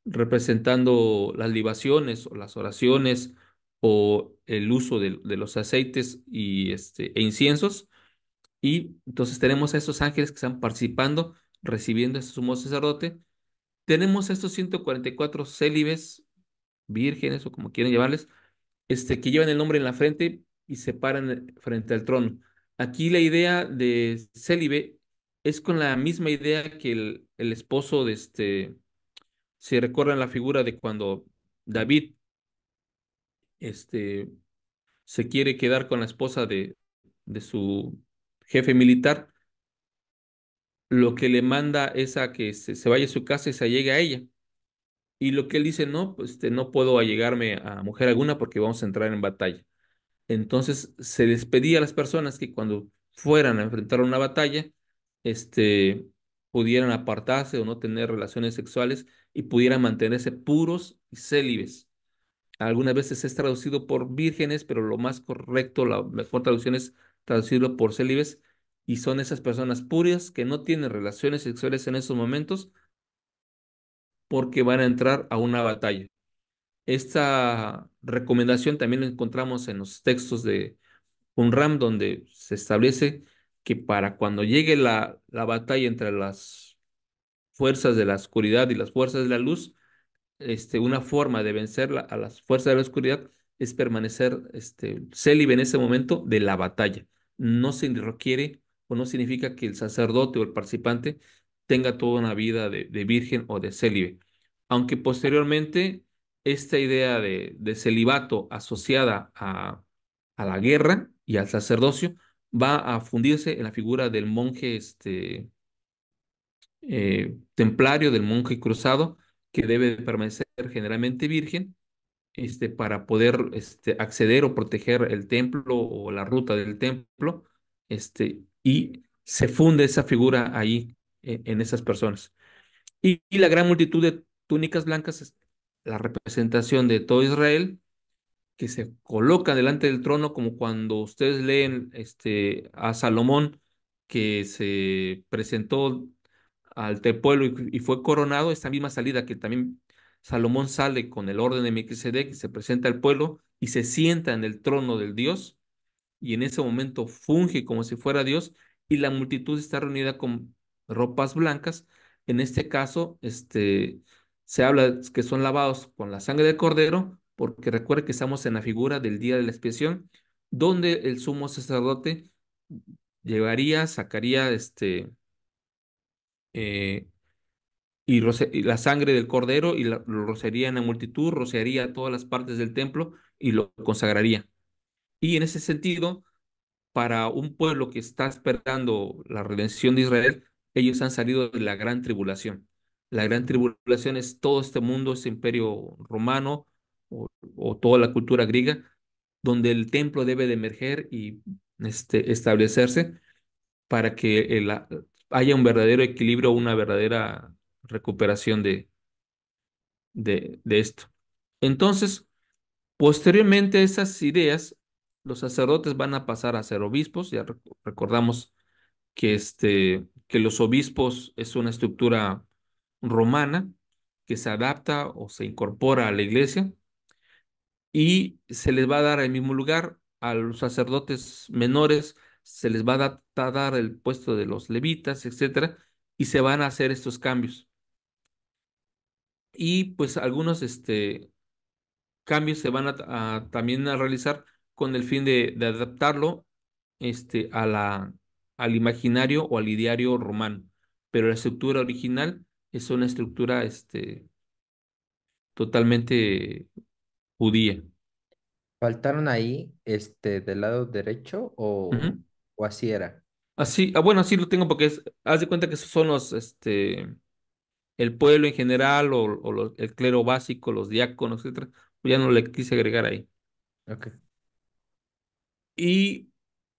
representando las libaciones o las oraciones o el uso de, los aceites y este, e inciensos. Y entonces tenemos a estos ángeles que están participando, recibiendo a este sumo sacerdote. Tenemos a estos 144 célibes, vírgenes o como quieren llamarles, este, que llevan el nombre en la frente y se paran frente al trono. Aquí la idea de célibe es con la misma idea que el, esposo de este, se recuerda la figura de cuando David este, se quiere quedar con la esposa de, de su jefe militar, lo que le manda es a que se, vaya a su casa y se llegue a ella. Y lo que él dice, no, pues este, no puedo allegarme a mujer alguna porque vamos a entrar en batalla. Entonces se despedía a las personas que cuando fueran a enfrentar una batalla, este, pudieran apartarse o no tener relaciones sexuales y pudieran mantenerse puros y célibes. Algunas veces es traducido por vírgenes, pero lo más correcto, la mejor traducción es traducirlo por célibes, y son esas personas purias que no tienen relaciones sexuales en esos momentos porque van a entrar a una batalla. Esta recomendación también la encontramos en los textos de Unram, donde se establece que para cuando llegue la, batalla entre las fuerzas de la oscuridad y las fuerzas de la luz, este, una forma de vencer a las fuerzas de la oscuridad es permanecer este, célibe en ese momento de la batalla. No se requiere o no significa que el sacerdote o el participante tenga toda una vida de, virgen o de célibe. Aunque posteriormente esta idea de, celibato asociada a, la guerra y al sacerdocio va a fundirse en la figura del monje este, eh, templario, del monje cruzado, que debe permanecer generalmente virgen este, para poder este, acceder o proteger el templo o la ruta del templo, este, y se funde esa figura ahí e-, en, esas personas. Y, la gran multitud de túnicas blancas es la representación de todo Israel que se coloca delante del trono como cuando ustedes leen este, a Salomón que se presentó al pueblo y fue coronado, esta misma salida que también Salomón sale con el orden de que se presenta al pueblo y se sienta en el trono del Dios y en ese momento funge como si fuera Dios y la multitud está reunida con ropas blancas. En este caso, este, se habla que son lavados con la sangre del cordero, porque recuerde que estamos en la figura del día de la expiación, donde el sumo sacerdote llevaría, sacaría este, eh, y, la sangre del cordero y lo rociaría en la multitud, rociaría todas las partes del templo y lo consagraría. Y en ese sentido, para un pueblo que está esperando la redención de Israel, ellos han salido de la gran tribulación. La gran tribulación es todo este mundo, ese imperio romano o, o toda la cultura griega, donde el templo debe de emerger y este, establecerse para que haya un verdadero equilibrio, una verdadera recuperación de, de, esto. Entonces, posteriormente a esas ideas, los sacerdotes van a pasar a ser obispos, ya recordamos que, este, que los obispos es una estructura romana que se adapta o se incorpora a la iglesia y se les va a dar el mismo lugar a los sacerdotes menores, se les va a, dar el puesto de los levitas, etcétera, y se van a hacer estos cambios y pues algunos este, cambios se van a, también a realizar con el fin de, adaptarlo este, a la, al imaginario o al ideario romano. Pero la estructura original es una estructura este, totalmente judía. ¿Faltaron ahí este, del lado derecho o, o así era? Así, ah, bueno, así lo tengo porque haz de cuenta que esos son los, este, el pueblo en general o, el clero básico, los diáconos, etcétera, pues ya no le quise agregar ahí. Y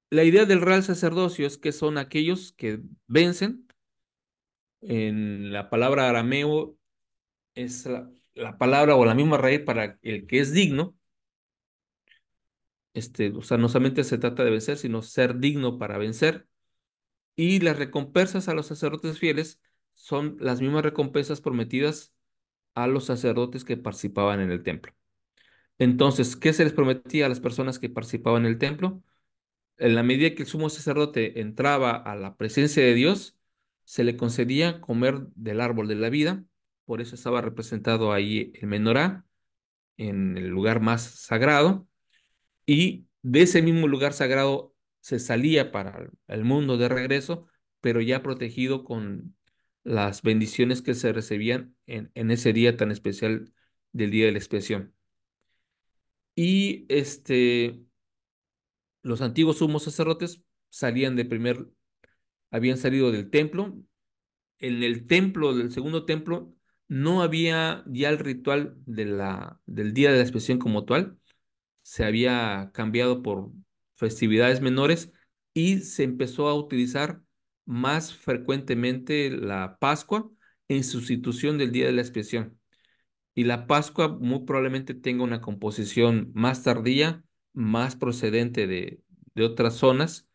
la idea del real sacerdocio es que son aquellos que vencen. En la palabra arameo es la, la palabra o la misma raíz para el que es digno. Este, o sea, no solamente se trata de vencer, sino ser digno para vencer. Y las recompensas a los sacerdotes fieles son las mismas recompensas prometidas a los sacerdotes que participaban en el templo. Entonces, ¿qué se les prometía a las personas que participaban en el templo? En la medida que el sumo sacerdote entraba a la presencia de Dios, se le concedía comer del árbol de la vida, por eso estaba representado ahí el menorá, en el lugar más sagrado, y de ese mismo lugar sagrado se salía para el mundo de regreso, pero ya protegido con las bendiciones que se recibían en, ese día tan especial del día de la expresión Y este, los antiguos sumos sacerdotes salían de primer, habían salido del templo. En el templo, del segundo templo, no había ya el ritual de la, del día de la expresión como tal. Se había cambiado por festividades menores y se empezó a utilizar más frecuentemente la Pascua en sustitución del Día de la Expiación. Y la Pascua muy probablemente tenga una composición más tardía, más procedente de, otras zonas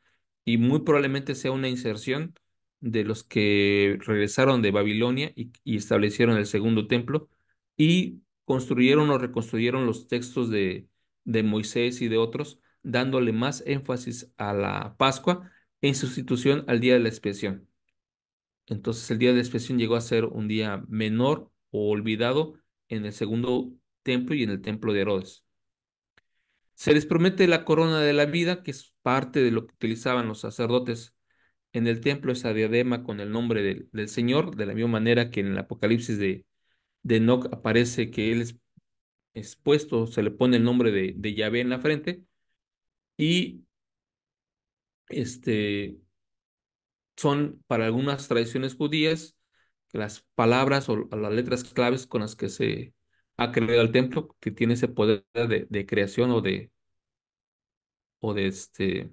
y muy probablemente sea una inserción de los que regresaron de Babilonia y, y establecieron el segundo templo y construyeron o reconstruyeron los textos de, de Moisés y de otros, dándole más énfasis a la Pascua en sustitución al día de la expiación. Entonces el día de la expiación llegó a ser un día menor o olvidado en el segundo templo y en el templo de Herodes. Se les promete la corona de la vida, que es parte de lo que utilizaban los sacerdotes en el templo, esa diadema con el nombre del, Señor, de la misma manera que en el Apocalipsis de, de Enoch aparece que él es, expuesto, se le pone el nombre de, de Yahvé en la frente, y este, son para algunas tradiciones judías las palabras o las letras claves con las que se ha creado el templo, que tiene ese poder de, creación o de, o de, este,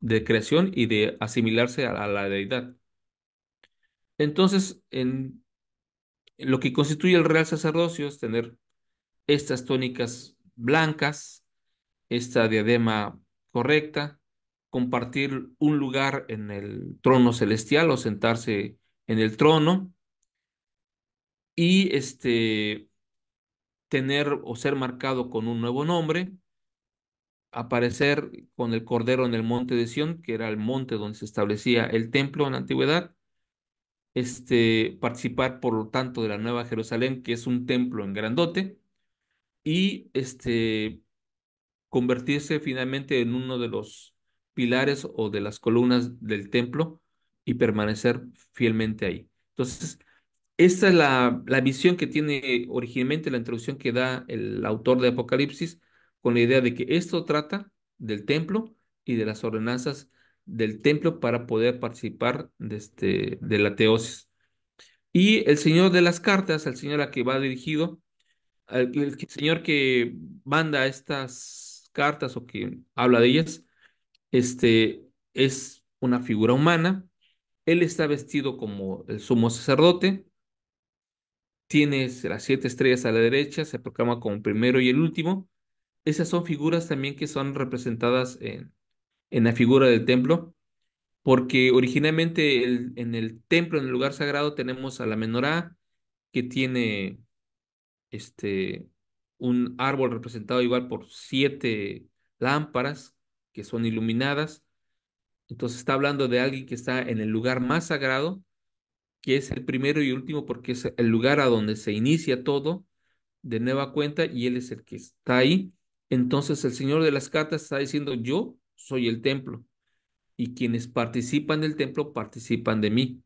de creación y de asimilarse a, a la deidad. Entonces, en lo que constituye el real sacerdocio es tener estas tónicas blancas, esta diadema correcta, compartir un lugar en el trono celestial o sentarse en el trono y este tener o ser marcado con un nuevo nombre, aparecer con el cordero en el monte de Sión, que era el monte donde se establecía el templo en la antigüedad, este participar por lo tanto de la nueva Jerusalén, que es un templo en grandote y este convertirse finalmente en uno de los pilares o de las columnas del templo y permanecer fielmente ahí. Entonces, esta es la, visión que tiene originalmente la introducción que da el autor de Apocalipsis con la idea de que esto trata del templo y de las ordenanzas del templo para poder participar de, este, de la teosis. Y el Señor de las cartas, el Señor a que va dirigido, el Señor que manda estas cartas o que habla de ellas, este es una figura humana. Él está vestido como el sumo sacerdote. Tiene las siete estrellas a la derecha, se proclama como primero y el último. Esas son figuras también que son representadas en, la figura del templo, porque originalmente en el templo, en el lugar sagrado, tenemos a la menorá que tiene este, un árbol representado igual por siete lámparas que son iluminadas. Entonces está hablando de alguien que está en el lugar más sagrado, que es el primero y último porque es el lugar a donde se inicia todo de nueva cuenta y él es el que está ahí. Entonces el Señor de las cartas está diciendo, yo soy el templo y quienes participan del templo participan de mí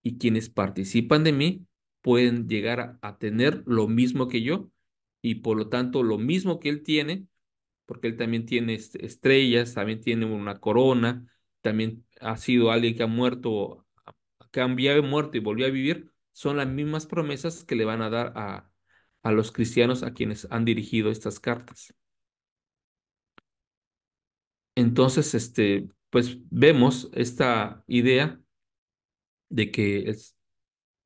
y quienes participan de mí pueden llegar a, a tener lo mismo que yo y por lo tanto lo mismo que él tiene porque él también tiene estrellas, también tiene una corona, también ha sido alguien que ha muerto, que ha muerto y volvió a vivir, son las mismas promesas que le van a dar a, los cristianos a quienes han dirigido estas cartas. Entonces, este, pues vemos esta idea de que es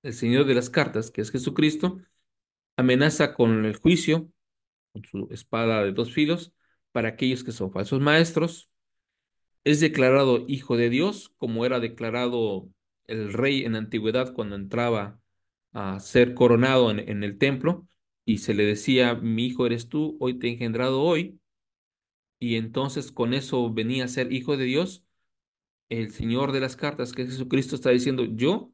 el Señor de las cartas, que es Jesucristo, amenaza con el juicio, con su espada de dos filos, para aquellos que son falsos maestros, es declarado hijo de Dios, como era declarado el rey en la antigüedad cuando entraba a ser coronado en, el templo, y se le decía, mi hijo eres tú, hoy te he engendrado hoy, y entonces con eso venía a ser hijo de Dios, el Señor de las cartas, que Jesucristo está diciendo, yo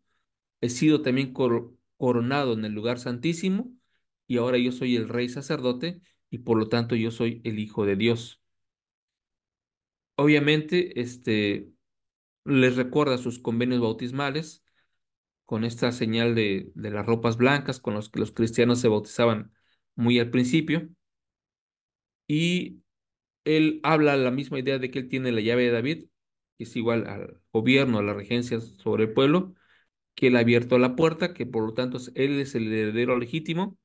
he sido también coronado en el lugar santísimo y ahora yo soy el rey sacerdote y por lo tanto yo soy el Hijo de Dios. Obviamente, este, les recuerda sus convenios bautismales con esta señal de, las ropas blancas con los que los cristianos se bautizaban muy al principio. Y él habla la misma idea de que él tiene la llave de David, que es igual al gobierno, a la regencia sobre el pueblo, que él ha abierto la puerta, que por lo tanto él es el heredero legítimo.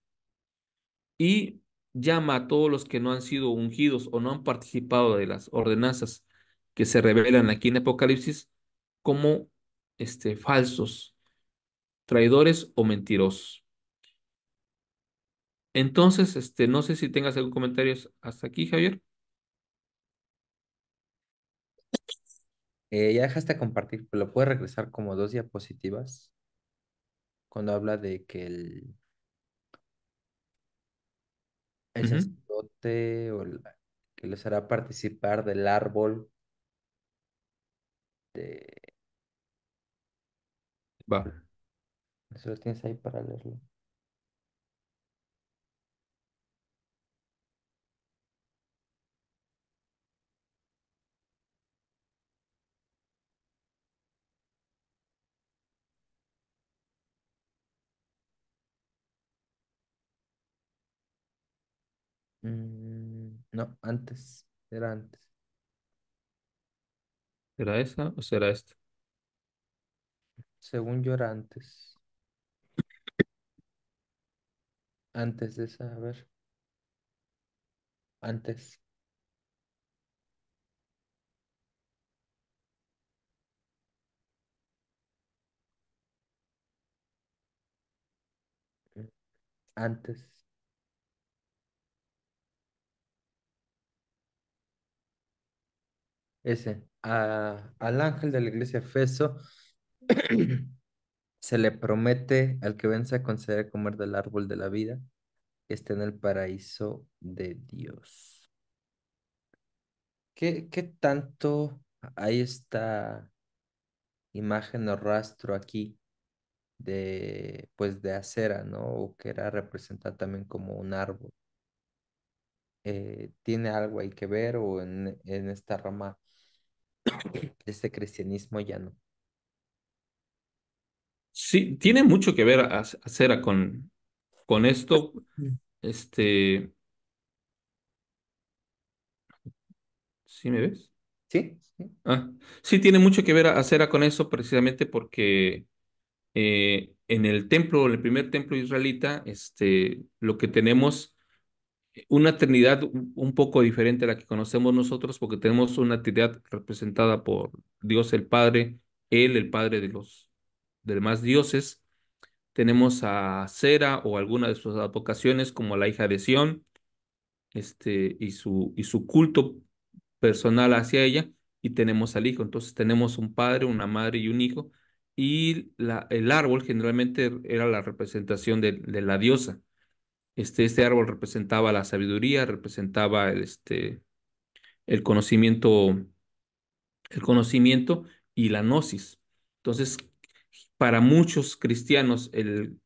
Y llama a todos los que no han sido ungidos o no han participado de las ordenanzas que se revelan aquí en Apocalipsis como este, falsos, traidores o mentirosos. Entonces, este, no sé si tengas algún comentario hasta aquí, Javier. Eh, ya dejaste compartir, pero puedes regresar como dos diapositivas cuando habla de que el el o que les hará participar del árbol de... Va. Eso lo tienes ahí para leerlo. Mm, no, antes. Era antes. ¿Será esa o será esta? Según yo era antes. Antes de esa, a ver. Antes. Antes. ese, al ángel de la iglesia Efeso (clears throat) se le promete al que vence a conceder comer del árbol de la vida que está en el paraíso de Dios. ¿Qué, tanto hay esta imagen o rastro aquí de, pues, de acera, ¿no? O que era representada también como un árbol. Eh, ¿Tiene algo hay que ver o en, en esta rama este cristianismo ya no. Sí, tiene mucho que ver acera con, con esto. Mm. Este. ¿Sí me ves? Sí. Sí, ah, sí tiene mucho que ver acera con eso, precisamente porque eh, en el templo, en el primer templo israelita, este, lo que tenemos una Trinidad un poco diferente a la que conocemos nosotros, porque tenemos una Trinidad representada por Dios el Padre, Él, el Padre de los demás dioses. Tenemos a Cera o alguna de sus advocaciones, como la hija de Sión, este, y, su, y su culto personal hacia ella, y tenemos al hijo. Entonces tenemos un padre, una madre y un hijo, y la, el árbol generalmente era la representación de la diosa este, este, árbol representaba la sabiduría, representaba el, este, el conocimiento, el conocimiento y la gnosis. Entonces, para muchos cristianos, el,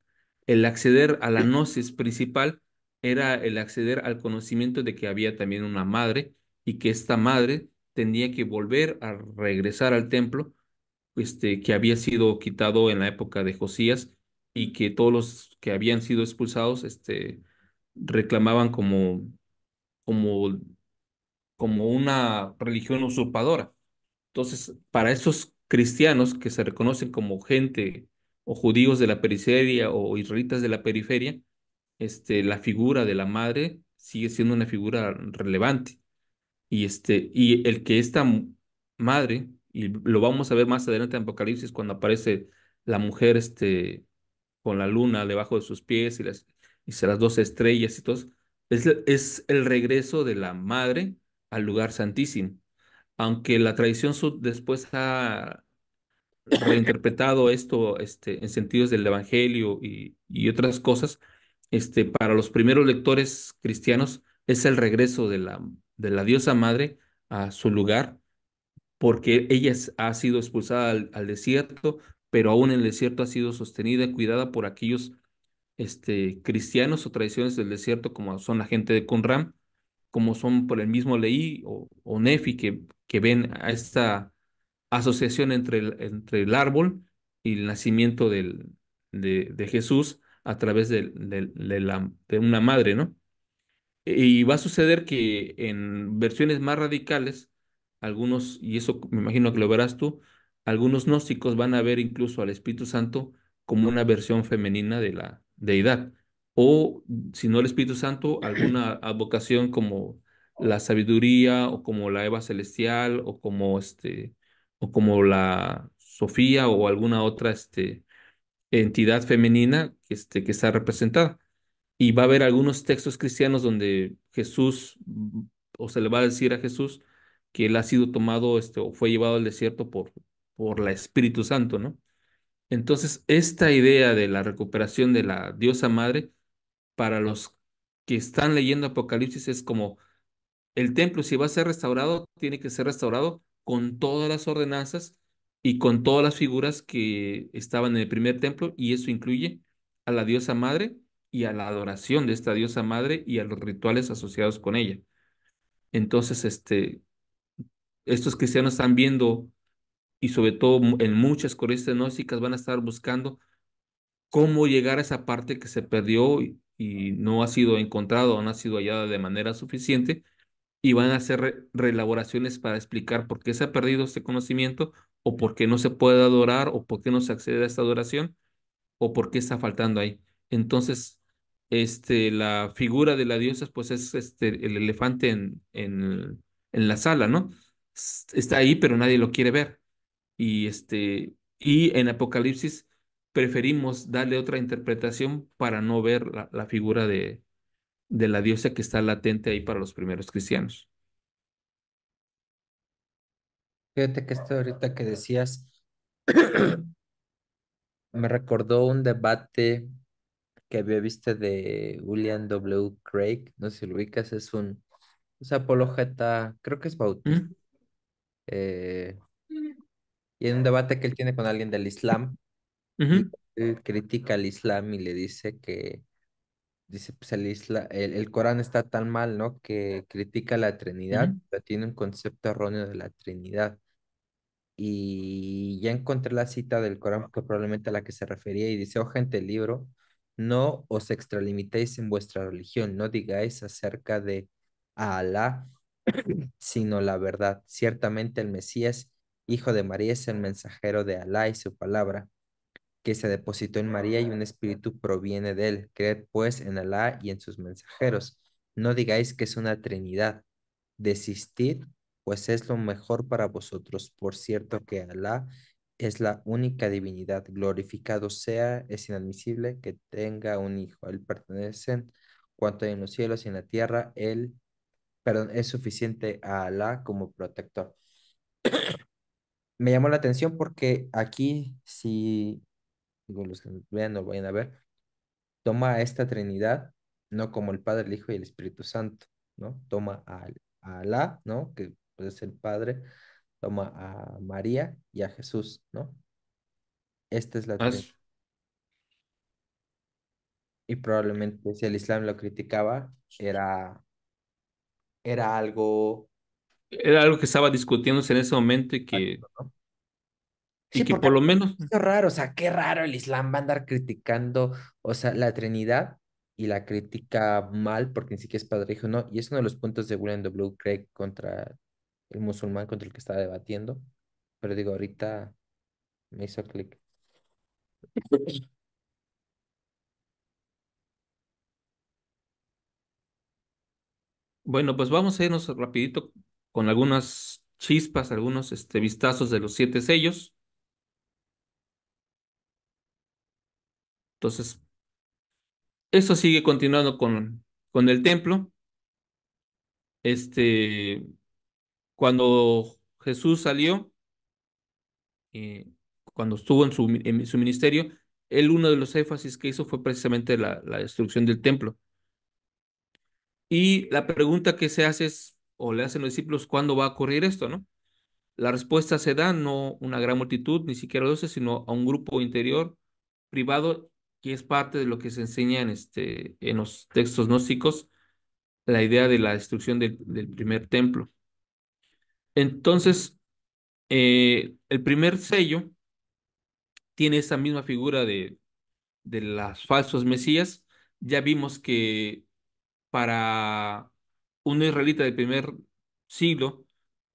el acceder a la gnosis principal era el acceder al conocimiento de que había también una madre y que esta madre tenía que volver a regresar al templo este, que había sido quitado en la época de Josías y que todos los que habían sido expulsados este, reclamaban como, como, como una religión usurpadora. Entonces, para esos cristianos que se reconocen como gente o judíos de la periferia o israelitas de la periferia, este, la figura de la madre sigue siendo una figura relevante. Y, este, y el que esta madre, y lo vamos a ver más adelante en Apocalipsis cuando aparece la mujer este, con la luna debajo de sus pies y las, y dos estrellas y todo. Es, el regreso de la madre al lugar santísimo. Aunque la tradición después ha reinterpretado esto este, en sentidos del Evangelio y, otras cosas, este, para los primeros lectores cristianos es el regreso de la, de la diosa madre a su lugar, porque ella ha sido expulsada al desierto, pero aún en el desierto ha sido sostenida y cuidada por aquellos este, cristianos o tradiciones del desierto, como son la gente de Qumran, como son por el mismo Leí o, Nefi, que, ven a esta asociación entre el, entre el árbol y el nacimiento de, Jesús a través la, de una madre, ¿no? Y va a suceder que en versiones más radicales, algunos, y eso me imagino que lo verás tú, algunos gnósticos van a ver incluso al Espíritu Santo como una versión femenina de la deidad, o si no el Espíritu Santo, alguna (clears throat) vocación como la sabiduría o como la Eva celestial o como este o como la Sofía o alguna otra este, entidad femenina que, este, que está representada. Y va a haber algunos textos cristianos donde Jesús o se le va a decir a Jesús que él ha sido tomado este, o fue llevado al desierto por por la Espíritu Santo, ¿no? Entonces, esta idea de la recuperación de la diosa madre, para los que están leyendo Apocalipsis, es como el templo, si va a ser restaurado, tiene que ser restaurado con todas las ordenanzas y con todas las figuras que estaban en el primer templo, y eso incluye a la diosa madre y a la adoración de esta diosa madre y a los rituales asociados con ella. Entonces, este, estos cristianos están viendo y sobre todo en muchas corrientes gnósticas van a estar buscando cómo llegar a esa parte que se perdió y, no ha sido encontrado o no ha sido hallada de manera suficiente y van a hacer reelaboraciones para explicar por qué se ha perdido este conocimiento o por qué no se puede adorar o por qué no se accede a esta adoración o por qué está faltando ahí. Entonces, este, la figura de la diosa pues es este, el elefante en, en, en la sala, ¿no? Está ahí, pero nadie lo quiere ver. Y, este, y en Apocalipsis preferimos darle otra interpretación para no ver la, figura de, de la diosa que está latente ahí para los primeros cristianos. Fíjate que esto ahorita que decías (coughs) me recordó un debate que había visto de William W. Craig, no sé si lo ubicas, es un es apologeta, creo que es bautista. Eh, y en un debate que él tiene con alguien del Islam, él critica al Islam y le dice que, dice, pues el, Isla, el, Corán está tan mal, ¿no? Que critica la Trinidad, pero tiene un concepto erróneo de la Trinidad. Y ya encontré la cita del Corán, que probablemente a la que se refería, y dice, oh gente, el libro, no os extralimitéis en vuestra religión, no digáis acerca de Alá, (clears throat) sino la verdad. Ciertamente el Mesías Hijo de María es el mensajero de Alá y su palabra, que se depositó en María y un espíritu proviene de él. Creed pues en Alá y en sus mensajeros. No digáis que es una trinidad. Desistid, pues es lo mejor para vosotros. Por cierto que Alá es la única divinidad. Glorificado sea, es inadmisible que tenga un hijo. Él pertenece cuanto hay en los cielos y en la tierra. Él, perdón, es suficiente a Alá como protector me llamó la atención porque aquí, si los que vean nos vayan a ver, toma a esta Trinidad, no como el Padre, el Hijo y el Espíritu Santo, ¿no? Toma a, a Alá, ¿no? Que pues, es el Padre, toma a María y a Jesús, ¿no? Esta es la ah, Trinidad. Y probablemente si el Islam lo criticaba, era, era algo era algo que estaba discutiéndose en ese momento y que, que por lo menos... Es raro, o sea, qué raro el Islam va a andar criticando, o sea, la Trinidad y la critica mal porque ni siquiera es padre hijo, ¿no? Y es uno de los puntos de William W. Craig contra el musulmán contra el que estaba debatiendo. Pero digo, ahorita me hizo clic. Bueno, pues vamos a irnos rapidito con algunas chispas, algunos este, vistazos de los siete sellos. Entonces, eso sigue continuando con, el templo. Este, cuando Jesús salió, eh, cuando estuvo en su, ministerio, el uno de los énfasis que hizo fue precisamente la destrucción del templo. Y la pregunta que se hace es, o le hacen los discípulos, ¿cuándo va a ocurrir esto? ¿no? La respuesta se da no una gran multitud, ni siquiera doce, sino a un grupo interior privado que es parte de lo que se enseña en, este, en los textos gnósticos, la idea de la destrucción del, primer templo. Entonces, eh, el primer sello tiene esa misma figura de, de las falsos mesías. Ya vimos que para un israelita del primer siglo,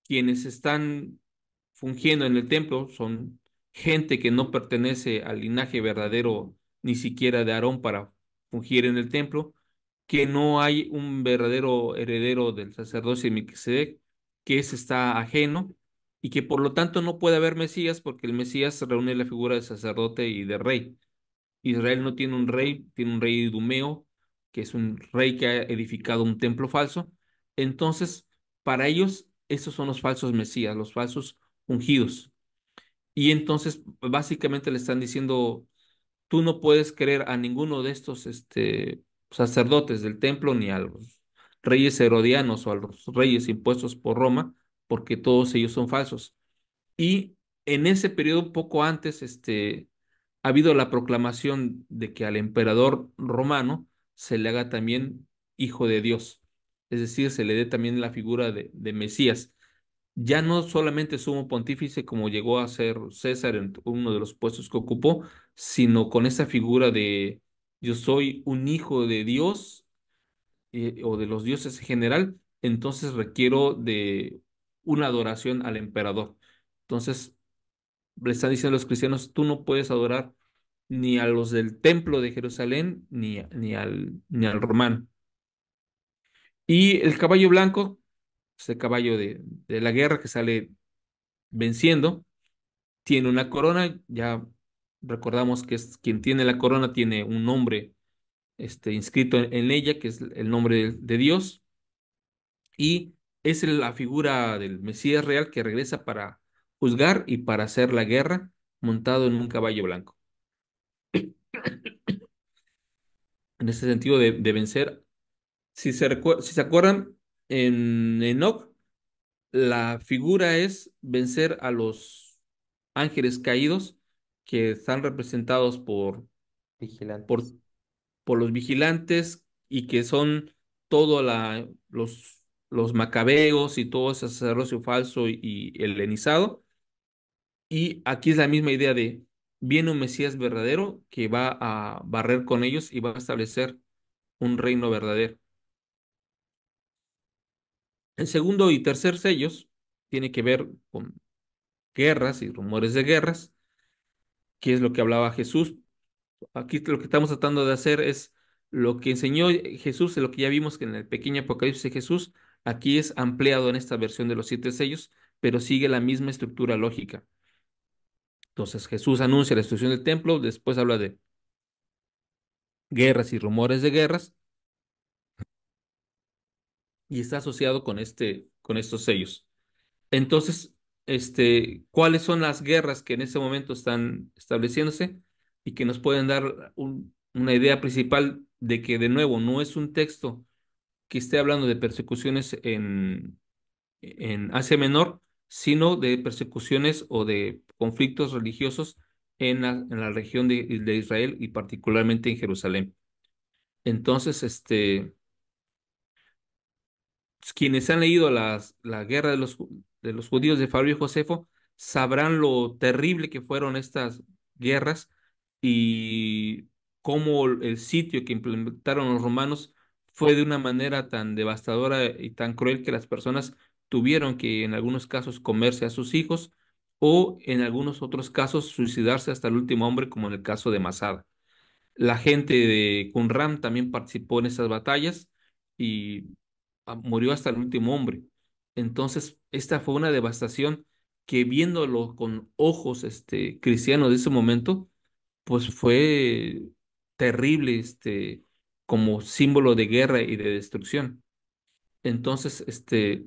quienes están fungiendo en el templo son gente que no pertenece al linaje verdadero ni siquiera de Aarón para fungir en el templo, que no hay un verdadero heredero del sacerdocio de Melquisedec, que es está ajeno y que por lo tanto no puede haber Mesías porque el Mesías reúne la figura de sacerdote y de rey. Israel no tiene un rey, tiene un rey idumeo, que es un rey que ha edificado un templo falso, entonces, para ellos, estos son los falsos mesías, los falsos ungidos. Y entonces, básicamente le están diciendo, tú no puedes creer a ninguno de estos este, sacerdotes del templo ni a los reyes herodianos o a los reyes impuestos por Roma, porque todos ellos son falsos. Y en ese periodo, poco antes, este, ha habido la proclamación de que al emperador romano se le haga también hijo de Dios es decir, se le dé también la figura de, Mesías. Ya no solamente sumo pontífice como llegó a ser César en uno de los puestos que ocupó, sino con esa figura de yo soy un hijo de Dios eh, o de los dioses en general, entonces requiero de una adoración al emperador. Entonces, le están diciendo a los cristianos, tú no puedes adorar ni a los del templo de Jerusalén, ni, ni, al, ni al romano. Y el caballo blanco, ese pues, caballo de, la guerra que sale venciendo, tiene una corona, ya recordamos que es, quien tiene la corona tiene un nombre este, inscrito en, ella, que es el nombre de, Dios, y es la figura del Mesías real que regresa para juzgar y para hacer la guerra montado en un caballo blanco. (coughs) en ese sentido de, de vencer si se, acuerdan, en Enoch, la figura es vencer a los ángeles caídos que están representados por, por, los vigilantes y que son todos los, los macabeos y todo ese sacerdocio falso y, y helenizado. Y aquí es la misma idea de viene un Mesías verdadero que va a barrer con ellos y va a establecer un reino verdadero. El segundo y tercer sellos tiene que ver con guerras y rumores de guerras, que es lo que hablaba Jesús. Aquí lo que estamos tratando de hacer es lo que enseñó Jesús, lo que ya vimos que en el pequeño Apocalipsis de Jesús, aquí es ampliado en esta versión de los siete sellos, pero sigue la misma estructura lógica. Entonces Jesús anuncia la destrucción del templo, después habla de guerras y rumores de guerras, y está asociado con, este, con estos sellos. Entonces, este, ¿cuáles son las guerras que en ese momento están estableciéndose y que nos pueden dar una idea principal de que, de nuevo, no es un texto que esté hablando de persecuciones en, Asia Menor, sino de persecuciones o de conflictos religiosos en la, región de, de Israel y particularmente en Jerusalén. Entonces, este, quienes han leído la guerra de los, de los judíos de Fabio Josefo sabrán lo terrible que fueron estas guerras y cómo el sitio que implementaron los romanos fue de una manera tan devastadora y tan cruel que las personas tuvieron que en algunos casos comerse a sus hijos o en algunos otros casos suicidarse hasta el último hombre, como en el caso de Masada. La gente de Qumran también participó en esas batallas y murió hasta el último hombre. Entonces, esta fue una devastación que viéndolo con ojos este, cristianos de ese momento, pues fue terrible este, como símbolo de guerra y de destrucción. Entonces, este,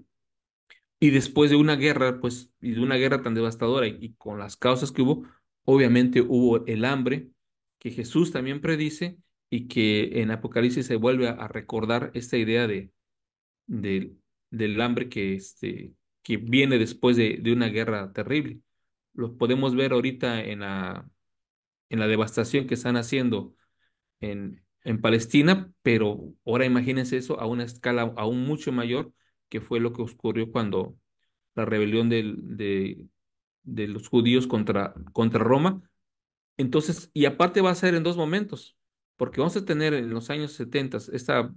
y después de una guerra, pues, y de una guerra tan devastadora y, con las causas que hubo, obviamente hubo el hambre, que Jesús también predice y que en Apocalipsis se vuelve a recordar esta idea de, del hambre que, este, que viene después de, una guerra terrible. Lo podemos ver ahorita en la, en la devastación que están haciendo en, en Palestina, pero ahora imagínense eso a una escala aún mucho mayor que fue lo que ocurrió cuando la rebelión del, de, de los judíos contra, contra Roma. Entonces, y aparte va a ser en dos momentos, porque vamos a tener en los años 70 esta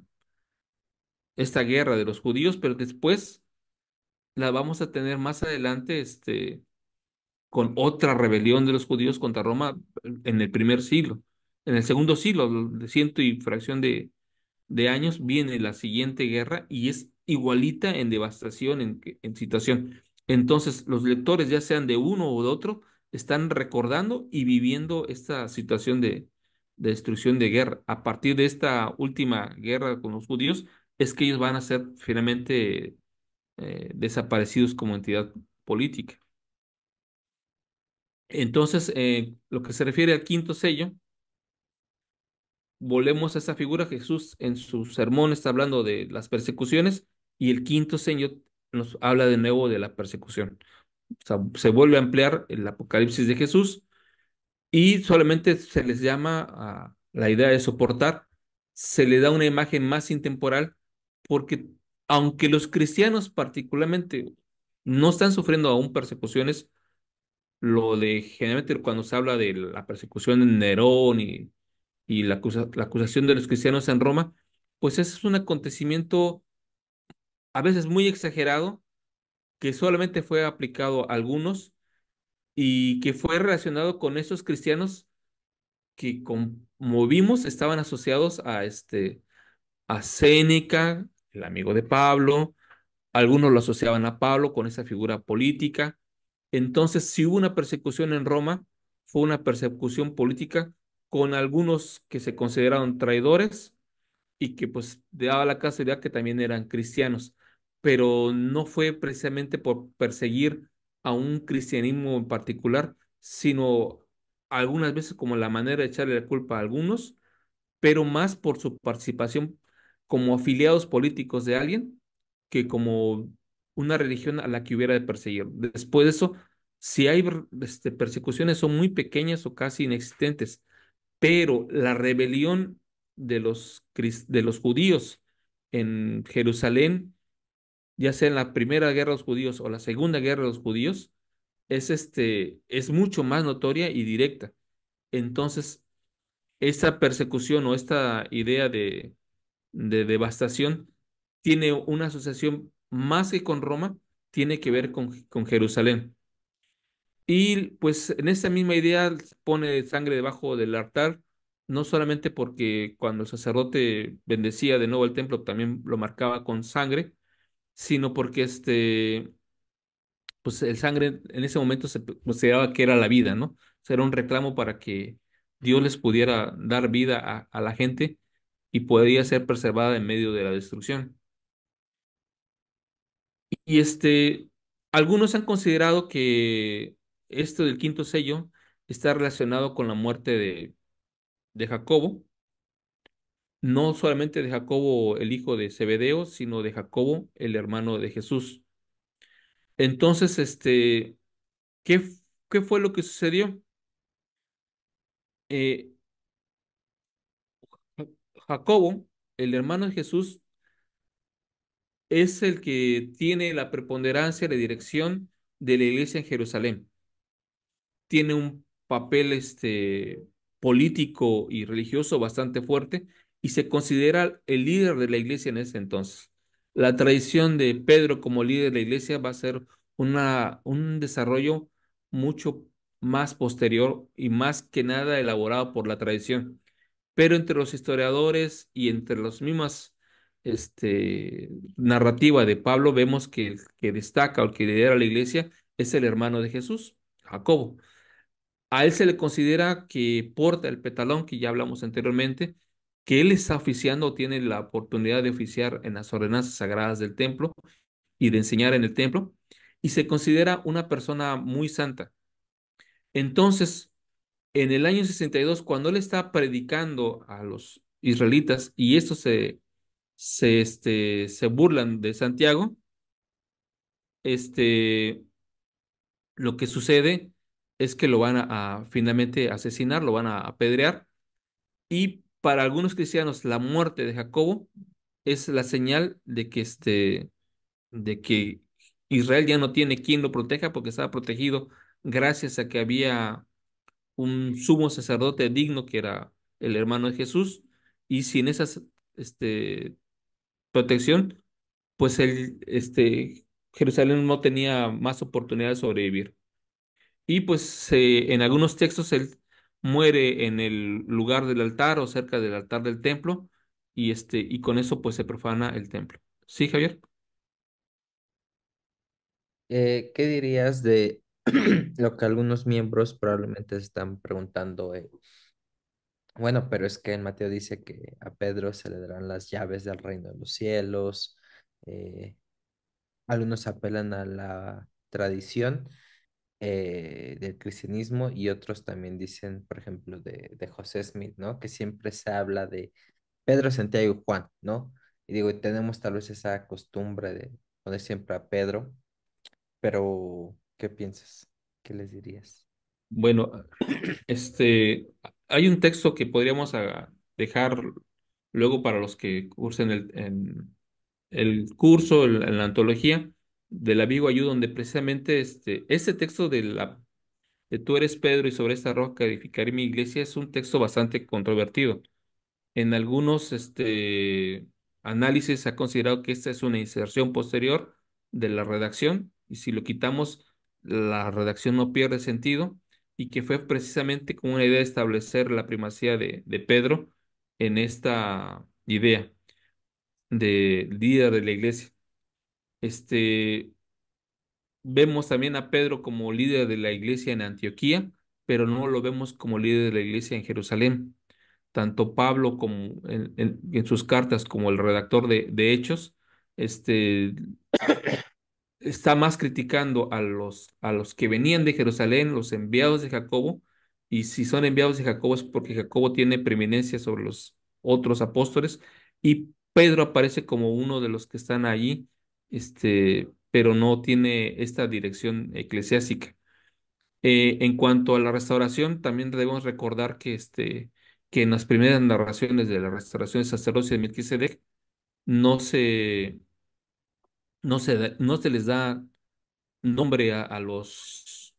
esta guerra de los judíos, pero después la vamos a tener más adelante este, con otra rebelión de los judíos contra Roma en el primer siglo. En el segundo siglo, de ciento y fracción de, años, viene la siguiente guerra y es igualita en devastación, en, en situación. Entonces, los lectores, ya sean de uno o de otro, están recordando y viviendo esta situación de destrucción de guerra. A partir de esta última guerra con los judíos, es que ellos van a ser finalmente eh, desaparecidos como entidad política. Entonces, eh, lo que se refiere al quinto sello, volvemos a esa figura. Jesús en su sermón está hablando de las persecuciones y el quinto sello nos habla de nuevo de la persecución. se vuelve a emplear el apocalipsis de Jesús y solamente se les llama a la idea de soportar, se le da una imagen más intemporal porque aunque los cristianos particularmente no están sufriendo aún persecuciones, lo de generalmente cuando se habla de la persecución de Nerón y, y la, la acusación de los cristianos en Roma, pues ese es un acontecimiento a veces muy exagerado que solamente fue aplicado a algunos y que fue relacionado con esos cristianos que, como vimos, estaban asociados a, este, a Séneca, el amigo de Pablo, algunos lo asociaban a Pablo con esa figura política. Entonces, si hubo una persecución en Roma, fue una persecución política con algunos que se consideraron traidores y que pues daba la casualidad que también eran cristianos, pero no fue precisamente por perseguir a un cristianismo en particular, sino algunas veces como la manera de echarle la culpa a algunos, pero más por su participación como afiliados políticos de alguien que como una religión a la que hubiera de perseguir. Después de eso, si hay este, persecuciones son muy pequeñas o casi inexistentes, pero la rebelión de los, de los judíos en Jerusalén, ya sea en la primera guerra de los judíos o la segunda guerra de los judíos, es, este, es mucho más notoria y directa. Entonces, esa persecución o esta idea de de devastación tiene una asociación más que con Roma, tiene que ver con, Jerusalén. Y pues en esta misma idea pone sangre debajo del altar, no solamente porque cuando el sacerdote bendecía de nuevo el templo también lo marcaba con sangre, sino porque este, pues el sangre en ese momento se consideraba que era la vida, ¿no? O sea, era un reclamo para que Dios les pudiera dar vida a la gente y podría ser preservada en medio de la destrucción. Y este, algunos han considerado que esto del quinto sello está relacionado con la muerte de, de Jacobo, no solamente de Jacobo el hijo de Zebedeo, sino de Jacobo el hermano de Jesús. Entonces, este, ¿qué, qué fue lo que sucedió? Eh, Jacobo, el hermano de Jesús, es el que tiene la preponderancia de dirección de la iglesia en Jerusalén. Tiene un papel este, político y religioso bastante fuerte y se considera el líder de la iglesia en ese entonces. La tradición de Pedro como líder de la iglesia va a ser una, un desarrollo mucho más posterior y más que nada elaborado por la tradición pero entre los historiadores y entre las mismas este, narrativa de Pablo vemos que el que destaca o que lidera la iglesia es el hermano de Jesús, Jacobo. A él se le considera que porta el petalón, que ya hablamos anteriormente, que él está oficiando o tiene la oportunidad de oficiar en las ordenanzas sagradas del templo y de enseñar en el templo, y se considera una persona muy santa. Entonces, en el año 62, cuando él está predicando a los israelitas y estos se, se, este, se burlan de Santiago, este, lo que sucede es que lo van a, finalmente asesinar, lo van a apedrear. Y para algunos cristianos, la muerte de Jacobo es la señal de que, este, de que Israel ya no tiene quien lo proteja porque estaba protegido gracias a que había un sumo sacerdote digno que era el hermano de Jesús, y sin esa este, protección, pues el, este, Jerusalén no tenía más oportunidad de sobrevivir. Y pues en algunos textos él muere en el lugar del altar o cerca del altar del templo, y, este, y con eso pues se profana el templo. ¿Sí, Javier? Eh, ¿Qué dirías de (clears throat) lo que algunos miembros probablemente están preguntando, eh, bueno, pero es que en Mateo dice que a Pedro se le darán las llaves del reino de los cielos, eh, algunos apelan a la tradición eh, del cristianismo y otros también dicen, por ejemplo, de, de José Smith, ¿no? Que siempre se habla de Pedro, Santiago y Juan, ¿no? Y digo, tenemos tal vez esa costumbre de poner siempre a Pedro, pero ¿Qué piensas? ¿Qué les dirías? Bueno, (clears throat) este, hay un texto que podríamos ah, dejar luego para los que cursen el, el curso, en la antología de la Vigo Ayú, donde precisamente este, texto de, la, de Tú eres Pedro y sobre esta roca edificaré mi iglesia es un texto bastante controvertido. En algunos este, análisis se ha considerado que esta es una inserción posterior de la redacción y si lo quitamos la redacción no pierde sentido y que fue precisamente con una idea de establecer la primacía de, Pedro en esta idea de líder de la iglesia. Este, vemos también a Pedro como líder de la iglesia en Antioquía, pero no lo vemos como líder de la iglesia en Jerusalén. Tanto Pablo como en, sus cartas como el redactor de, de Hechos, este, está más criticando a los, a los que venían de Jerusalén, los enviados de Jacobo, y si son enviados de Jacobo es porque Jacobo tiene preeminencia sobre los otros apóstoles, y Pedro aparece como uno de los que están allí, este, pero no tiene esta dirección eclesiástica. Eh, en cuanto a la restauración, también debemos recordar que, este, que en las primeras narraciones de la restauración de sacerdocio de Melquisedec no se no se, no se les da nombre a, los,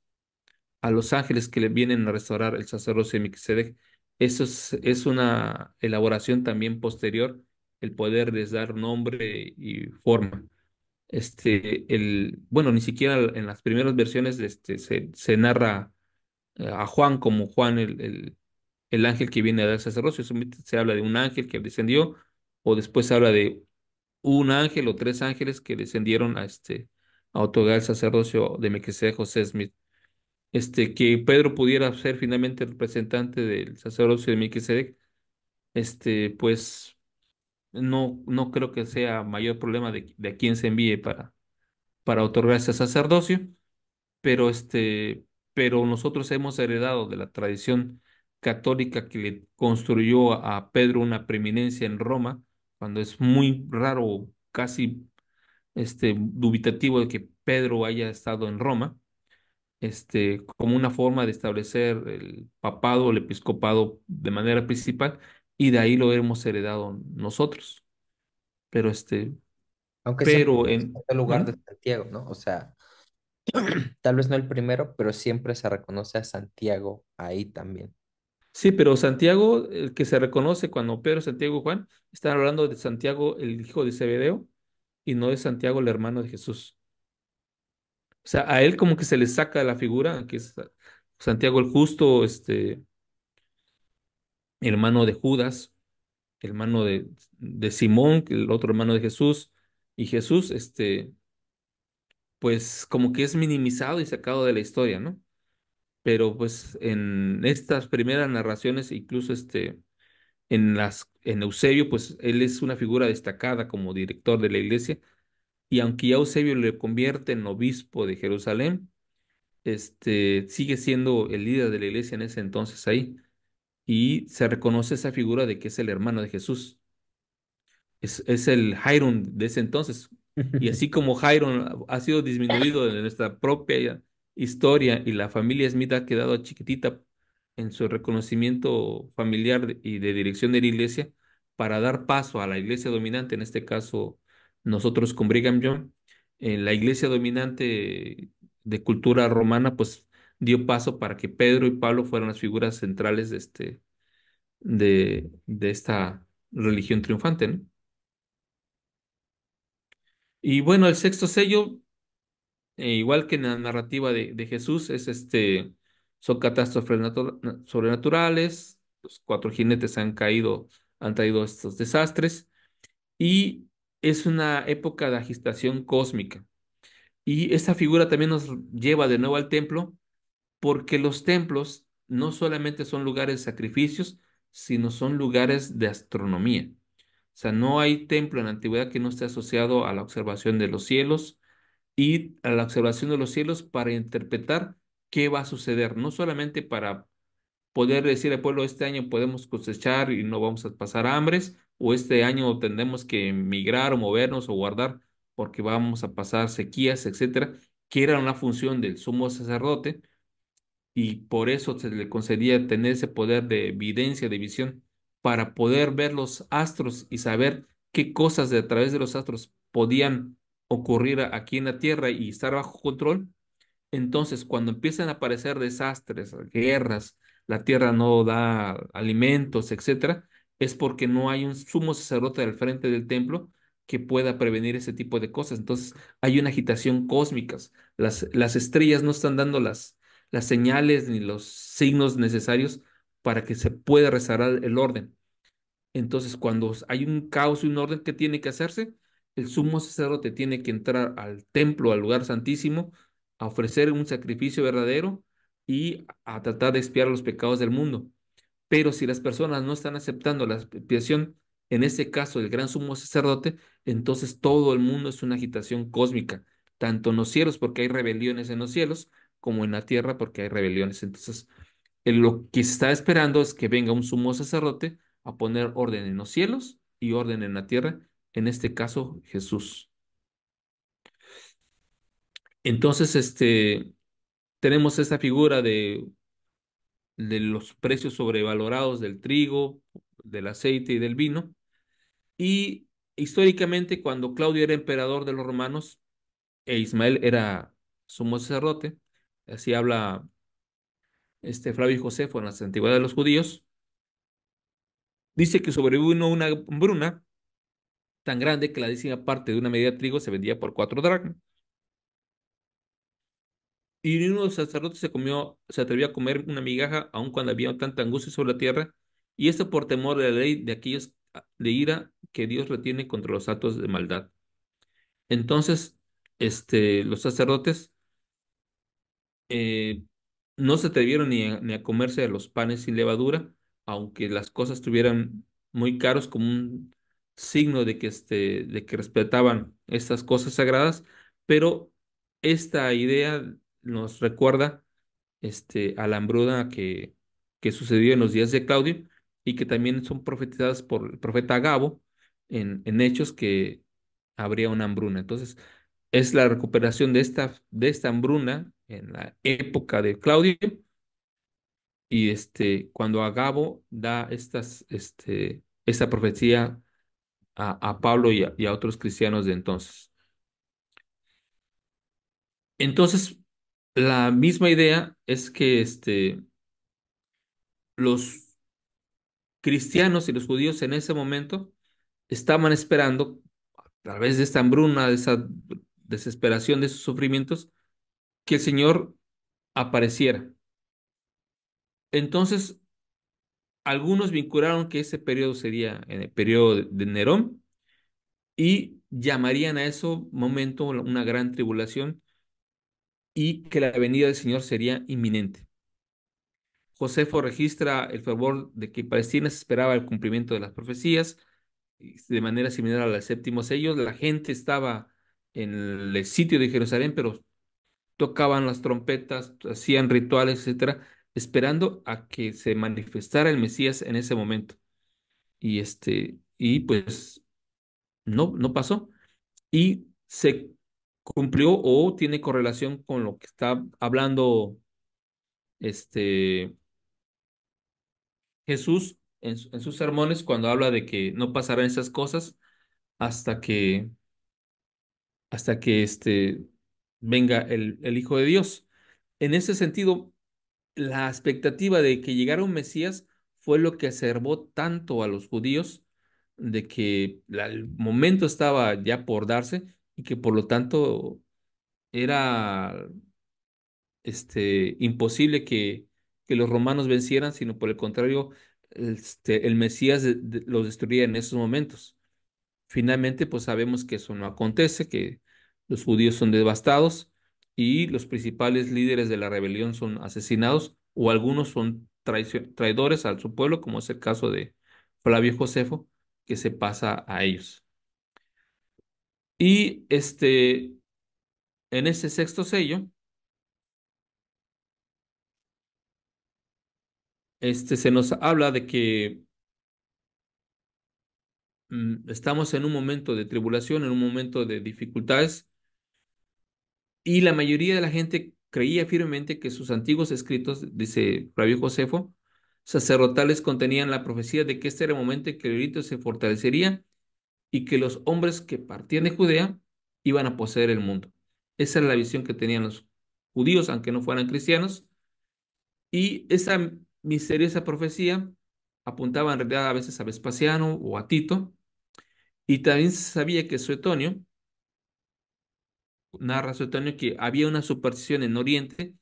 a los ángeles que le vienen a restaurar el sacerdocio de Eso es, es una elaboración también posterior, el poder de dar nombre y forma. Este, el, bueno, ni siquiera en las primeras versiones este, se, narra eh, a Juan como Juan el, ángel que viene a dar sacerdocio. Se habla de un ángel que descendió, o después habla de un ángel o tres ángeles que descendieron a, este, a otorgar el sacerdocio de Melquisedec José Smith. Este, que Pedro pudiera ser finalmente el representante del sacerdocio de Melquisedec, este, pues no, no creo que sea mayor problema de, de quién se envíe para, para otorgar ese sacerdocio, pero, este, pero nosotros hemos heredado de la tradición católica que le construyó a Pedro una preeminencia en Roma, cuando es muy raro, casi este, dubitativo de que Pedro haya estado en Roma, este, como una forma de establecer el papado, el episcopado de manera principal, y de ahí lo hemos heredado nosotros. Pero este, aunque pero en el lugar de Santiago, ¿no? O sea, (clears throat) tal vez no el primero, pero siempre se reconoce a Santiago ahí también. Sí, pero Santiago, el que se reconoce cuando Pedro, Santiago y Juan, están hablando de Santiago, el hijo de Zebedeo, y no de Santiago, el hermano de Jesús. O sea, a él como que se le saca la figura, que es Santiago el Justo, este, hermano de Judas, hermano de, de Simón, el otro hermano de Jesús, y Jesús, este, pues como que es minimizado y sacado de la historia, ¿no? pero pues en estas primeras narraciones, incluso este, en, las, en Eusebio, pues él es una figura destacada como director de la iglesia, y aunque ya Eusebio le convierte en obispo de Jerusalén, este, sigue siendo el líder de la iglesia en ese entonces ahí, y se reconoce esa figura de que es el hermano de Jesús. Es, es el Jairon de ese entonces. Y (laughs) así como Jairon ha sido disminuido en nuestra propia historia y la familia Smith ha quedado chiquitita en su reconocimiento familiar y de dirección de la iglesia para dar paso a la iglesia dominante, en este caso nosotros con Brigham Young, en eh, la iglesia dominante de cultura romana, pues dio paso para que Pedro y Pablo fueran las figuras centrales de, este, de, esta religión triunfante. Y bueno, el sexto sello eh, igual que en la narrativa de, de Jesús, es este, son catástrofes sobrenaturales, los cuatro jinetes han caído, han traído estos desastres, y es una época de agitación cósmica. Y esta figura también nos lleva de nuevo al templo, porque los templos no solamente son lugares de sacrificios, sino son lugares de astronomía. O sea, no hay templo en la antigüedad que no esté asociado a la observación de los cielos, y a la observación de los cielos para interpretar qué va a suceder, no solamente para poder decir al pueblo, este año podemos cosechar y no vamos a pasar hambres, o este año tendremos que migrar o movernos o guardar porque vamos a pasar sequías, etcétera, que era una función del sumo sacerdote y por eso se le concedía tener ese poder de evidencia, de visión, para poder ver los astros y saber qué cosas de, a través de los astros podían ocurrir aquí en la Tierra y estar bajo control, entonces cuando empiezan a aparecer desastres, guerras, la Tierra no da alimentos, etcétera, es porque no hay un sumo sacerdote al frente del templo que pueda prevenir ese tipo de cosas. Entonces hay una agitación cósmica. Las, las estrellas no están dando las, señales ni los signos necesarios para que se pueda restaurar el orden. Entonces, cuando hay un caos y un orden, que tiene que hacerse? el sumo sacerdote tiene que entrar al templo, al lugar santísimo, a ofrecer un sacrificio verdadero y a tratar de expiar los pecados del mundo. Pero si las personas no están aceptando la expiación, en este caso del gran sumo sacerdote, entonces todo el mundo es una agitación cósmica, tanto en los cielos porque hay rebeliones en los cielos, como en la tierra porque hay rebeliones. Entonces, lo que se está esperando es que venga un sumo sacerdote a poner orden en los cielos y orden en la tierra en este caso Jesús. Entonces, este, tenemos esta figura de, de los precios sobrevalorados del trigo, del aceite y del vino. Y históricamente, cuando Claudio era emperador de los romanos e Ismael era sumo sacerdote, así habla este Flavio Josefo en las antigüedades de los judíos, dice que sobrevino una bruna tan grande que la décima parte de una medida de trigo se vendía por cuatro dracmas. Y ni uno de los sacerdotes se, comió, se atrevió a comer una migaja, aun cuando había tanta angustia sobre la tierra, y esto por temor de la ley de aquellos ah, de ira que Dios retiene contra los actos de maldad. Entonces, este, los sacerdotes eh, no se atrevieron ni a, a comerse los panes sin levadura, aunque las cosas estuvieran muy caros como un signo de que, este, de que respetaban estas cosas sagradas, pero esta idea nos recuerda este, a la hambruna que, que sucedió en los días de Claudio y que también son profetizadas por el profeta agabo en, en hechos que habría una hambruna. Entonces, es la recuperación de esta, de esta hambruna en la época de Claudio y este, cuando Agabo da estas, este, esta profecía a, Pablo y a, otros cristianos de entonces. Entonces, la misma idea es que este, los cristianos y los judíos en ese momento estaban esperando, a través de esta hambruna, de esa desesperación, de esos sufrimientos, que el Señor apareciera. Entonces, algunos vincularon que ese periodo sería en el periodo de Nerón y llamarían a ese momento una gran tribulación y que la venida del Señor sería inminente. Josefo registra el favor de que Palestina esperaba el cumplimiento de las profecías de manera similar a los séptimo sellos. La gente estaba en el sitio de Jerusalén, pero tocaban las trompetas, hacían rituales, etcétera, esperando a que se manifestara el Mesías en ese momento. Y este, y pues no, no pasó. Y se cumplió o tiene correlación con lo que está hablando este Jesús en, sus sermones cuando habla de que no pasarán esas cosas hasta que hasta que este venga el, el Hijo de Dios. En ese sentido, la expectativa de que llegara un Mesías fue lo que acervó tanto a los judíos de que el momento estaba ya por darse y que por lo tanto era este, imposible que, los romanos vencieran, sino por el contrario, este, el Mesías los destruía en esos momentos. Finalmente, pues sabemos que eso no acontece, que los judíos son devastados y los principales líderes de la rebelión son asesinados o algunos son traidores a su pueblo, como es el caso de Flavio Josefo, que se pasa a ellos. Y este, en ese sexto sello, este, se nos habla de que mm, estamos en un momento de tribulación, en un momento de dificultades, y la mayoría de la gente creía firmemente que sus antiguos escritos, dice Flavio Josefo, sacerdotales contenían la profecía de que este era el momento en que el se fortalecería y que los hombres que partían de Judea iban a poseer el mundo. Esa era la visión que tenían los judíos, aunque no fueran cristianos. Y esa misteriosa profecía apuntaba en realidad a veces a Vespasiano o a Tito. Y también se sabía que Suetonio, narra Suetonio que había una superstición en Oriente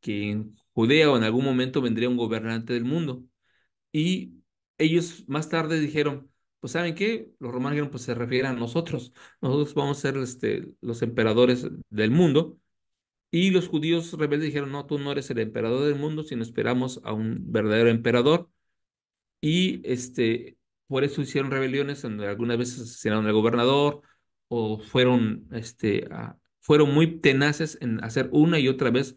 que en Judea o en algún momento vendría un gobernante del mundo. Y ellos más tarde dijeron, pues ¿saben qué? Los romanos pues se refieren a nosotros. Nosotros vamos a ser este, los emperadores del mundo. Y los judíos rebeldes dijeron, no, tú no eres el emperador del mundo, sino esperamos a un verdadero emperador. Y este, por eso hicieron rebeliones, donde algunas veces asesinaron al gobernador, o fueron, este, fueron muy tenaces en hacer una y otra vez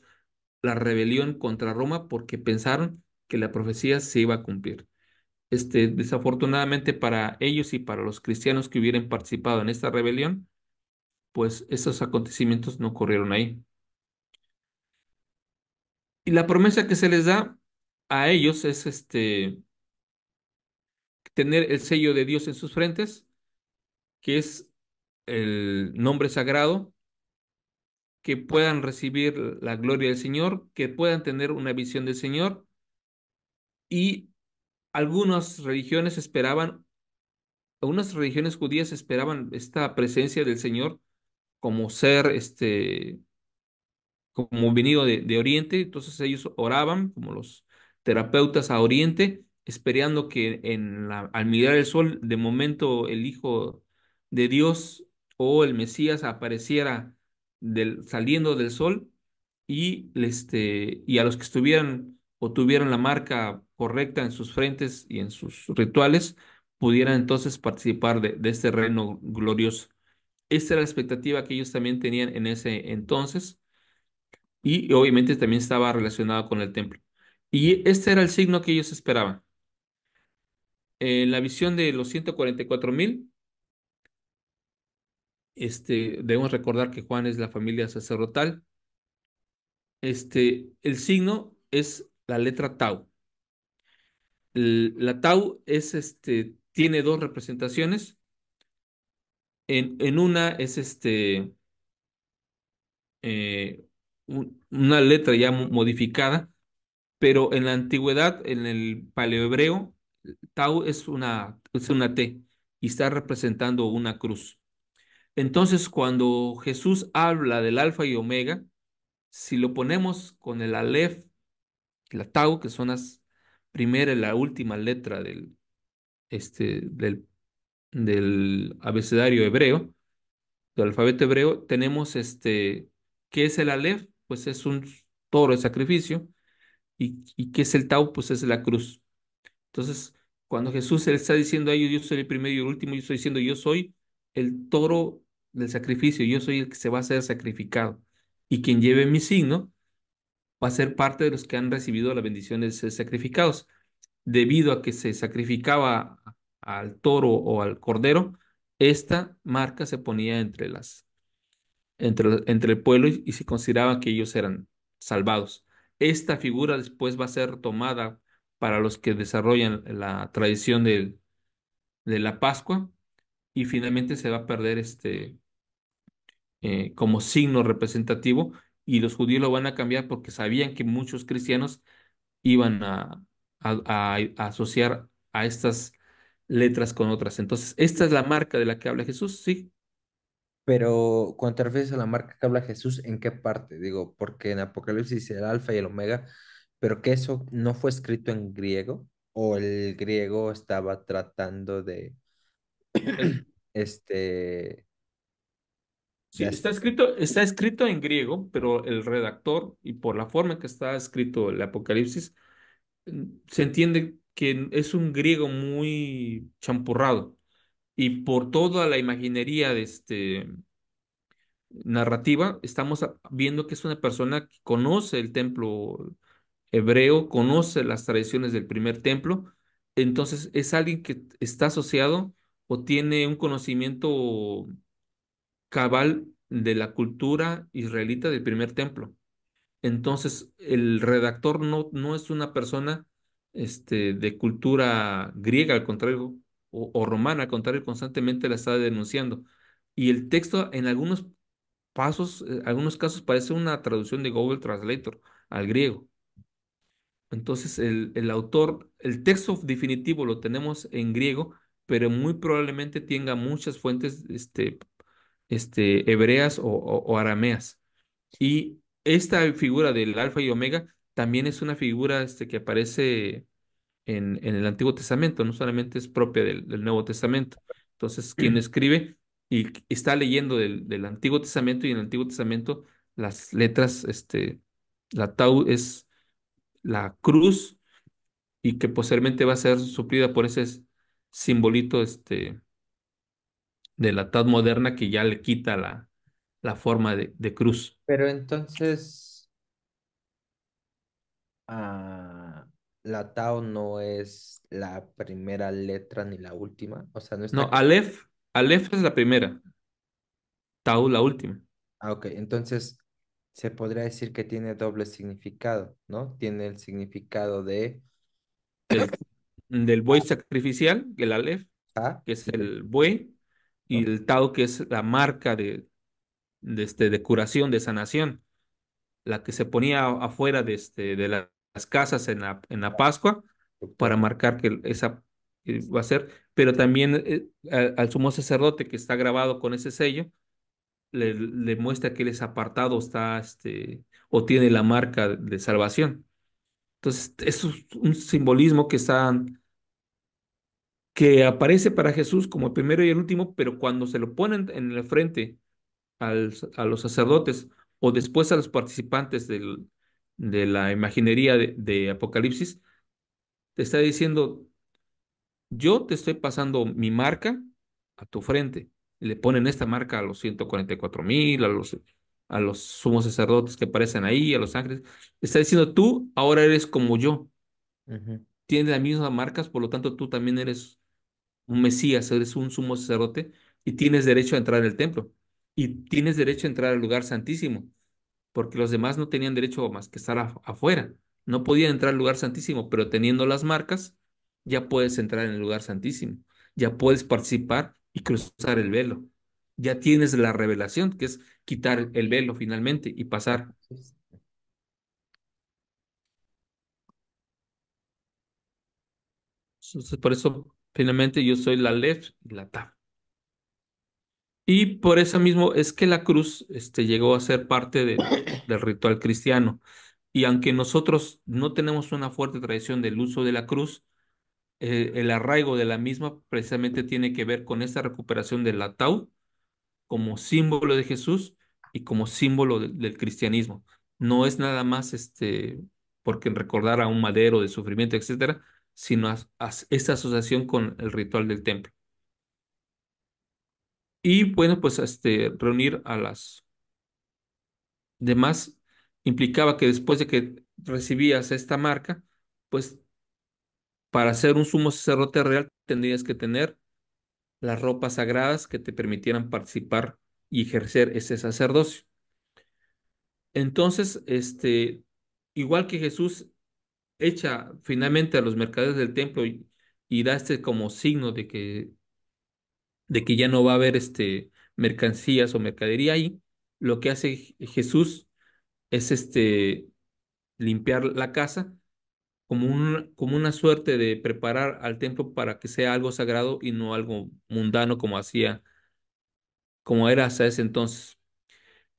la rebelión contra Roma porque pensaron que la profecía se iba a cumplir. Este, desafortunadamente para ellos y para los cristianos que hubieran participado en esta rebelión, pues esos acontecimientos no ocurrieron ahí. Y la promesa que se les da a ellos es este tener el sello de Dios en sus frentes, que es el nombre sagrado, que puedan recibir la gloria del Señor, que puedan tener una visión del Señor. Y algunas religiones esperaban, algunas religiones judías esperaban esta presencia del Señor como ser, este, como venido de, Oriente. Entonces ellos oraban como los terapeutas a Oriente, esperando que en la, al mirar el sol, de momento el Hijo de Dios o el Mesías apareciera saliendo del sol y, este, y a los que estuvieran o tuvieran la marca correcta en sus frentes y en sus rituales, pudieran entonces participar de, de este reino glorioso. Esta era la expectativa que ellos también tenían en ese entonces y obviamente también estaba relacionado con el templo. Y este era el signo que ellos esperaban. En la visión de los 144 mil, este, debemos recordar que Juan es la familia sacerdotal. Este, el signo es la letra tau. la tau es este, tiene dos representaciones. En, una es este, eh, una letra ya modificada, pero en la antigüedad, en el paleohebreo, tau es una, es una T y está representando una cruz. Entonces, cuando Jesús habla del alfa y omega, si lo ponemos con el alef la tau, que son las primera y la última letra del, este, del, del abecedario hebreo, del alfabeto hebreo, tenemos este, ¿qué es el alef? Pues es un toro de sacrificio. ¿Y, qué es el tau? Pues es la cruz. Entonces, cuando Jesús le está diciendo a ellos, yo soy el primero y el último, yo estoy diciendo, yo soy el toro del sacrificio, yo soy el que se va a ser sacrificado. Y quien lleve mi signo va a ser parte de los que han recibido la bendición de ser sacrificados. Debido a que se sacrificaba al toro o al cordero, esta marca se ponía entre las entre, entre el pueblo y, se consideraba que ellos eran salvados. Esta figura después va a ser tomada para los que desarrollan la tradición de la Pascua y finalmente se va a perder este eh, como signo representativo y los judíos lo van a cambiar porque sabían que muchos cristianos iban a, asociar a estas letras con otras. Entonces, esta es la marca de la que habla Jesús, ¿sí? Pero cuando te refieres a la marca que habla Jesús, ¿en qué parte? Digo, porque en Apocalipsis el alfa y el omega, pero que eso no fue escrito en griego o el griego estaba tratando de este Sí, está escrito, está escrito en griego, pero el redactor y por la forma en que está escrito el Apocalipsis, mm, se entiende que es un griego muy champurrado y por toda la imaginería de este narrativa estamos viendo que es una persona que conoce el templo hebreo, conoce las tradiciones del primer templo, entonces es alguien que está asociado o tiene un conocimiento cabal de la cultura israelita del primer templo. Entonces, el redactor no, no es una persona este, de cultura griega, al contrario, o, romana, al contrario, constantemente la está denunciando. Y el texto en algunos pasos, en eh, algunos casos parece una traducción de Google Translator al griego. Entonces, el, el autor, el texto definitivo lo tenemos en griego, pero muy probablemente tenga muchas fuentes este, este, hebreas o, arameas. Y esta figura del alfa y omega también es una figura este, que aparece en, en, el Antiguo Testamento, no solamente es propia del, Nuevo Testamento. Entonces, quien (clears throat) escribe y está leyendo del, del, Antiguo Testamento y en el Antiguo Testamento las letras, este, la tau es la cruz y que posteriormente va a ser suplida por ese simbolito este, de la TAD moderna que ya le quita la, la forma de, cruz. Pero entonces, ah, la Tao no es la primera letra ni la última. O sea, no No, Aleph, es la primera. Tau la última. Ah, ok. Entonces, se podría decir que tiene doble significado, ¿no? Tiene el significado de. del buey sacrificial, el Aleph, que es el buey, y el Tao que es la marca de, de, este, de curación, de sanación, la que se ponía afuera de, este, de las casas en la, en la Pascua para marcar que esa eh, va a ser, pero también eh, al, sumo sacerdote que está grabado con ese sello, le, muestra que él es apartado, está, este, o tiene la marca de salvación. Entonces, es un simbolismo que está que aparece para Jesús como el primero y el último, pero cuando se lo ponen en el frente a los sacerdotes o después a los participantes del, de la imaginería de, Apocalipsis, te está diciendo, yo te estoy pasando mi marca a tu frente. Le ponen esta marca a los 144 mil, a los, a los sumos sacerdotes que aparecen ahí, a los ángeles. Está diciendo, tú ahora eres como yo. Tienes las mismas marcas, por lo tanto, tú también eres un Mesías, eres un sumo sacerdote y tienes derecho a entrar en el templo y tienes derecho a entrar al lugar santísimo, porque los demás no tenían derecho más que estar afuera. No podían entrar al lugar santísimo, pero teniendo las marcas, ya puedes entrar en el lugar santísimo, ya puedes participar y cruzar el velo. Ya tienes la revelación, que es quitar el velo finalmente y pasar. Entonces, por eso Finalmente yo soy la Lef y la Tau. Y por eso mismo es que la cruz este, llegó a ser parte del ritual cristiano. Y aunque nosotros no tenemos una fuerte tradición del uso de la cruz, eh, el arraigo de la misma precisamente tiene que ver con esta recuperación la Tau como símbolo de Jesús y como símbolo del cristianismo. No es nada más este, porque recordar a un madero de sufrimiento, etcétera, sino a, esta asociación con el ritual del templo. Y bueno, pues este, reunir a las demás implicaba que después de que recibías esta marca, pues para ser un sumo sacerdote real tendrías que tener las ropas sagradas que te permitieran participar y ejercer ese sacerdocio. Entonces, este, igual que Jesús echa finalmente a los mercaderes del templo y, da este como signo de que, de que ya no va a haber este, mercancías o mercadería ahí, lo que hace Jesús es este, limpiar la casa como, un, como una suerte de preparar al templo para que sea algo sagrado y no algo mundano como hacía, como era hasta ese entonces.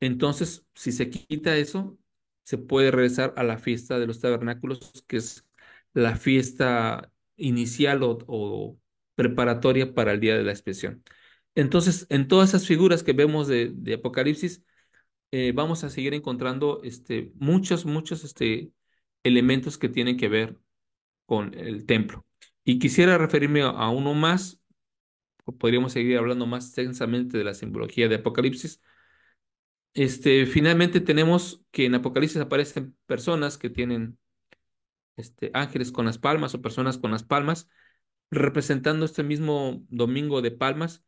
Entonces, si se quita eso, se puede regresar a la fiesta de los tabernáculos, que es la fiesta inicial o, preparatoria para el día de la expresión Entonces, en todas esas figuras que vemos de, Apocalipsis, eh, vamos a seguir encontrando este, muchos, muchos este, elementos que tienen que ver con el templo. Y quisiera referirme a uno más, podríamos seguir hablando más extensamente de la simbología de Apocalipsis, este, finalmente tenemos que en Apocalipsis aparecen personas que tienen este, ángeles con las palmas o personas con las palmas, representando este mismo domingo de palmas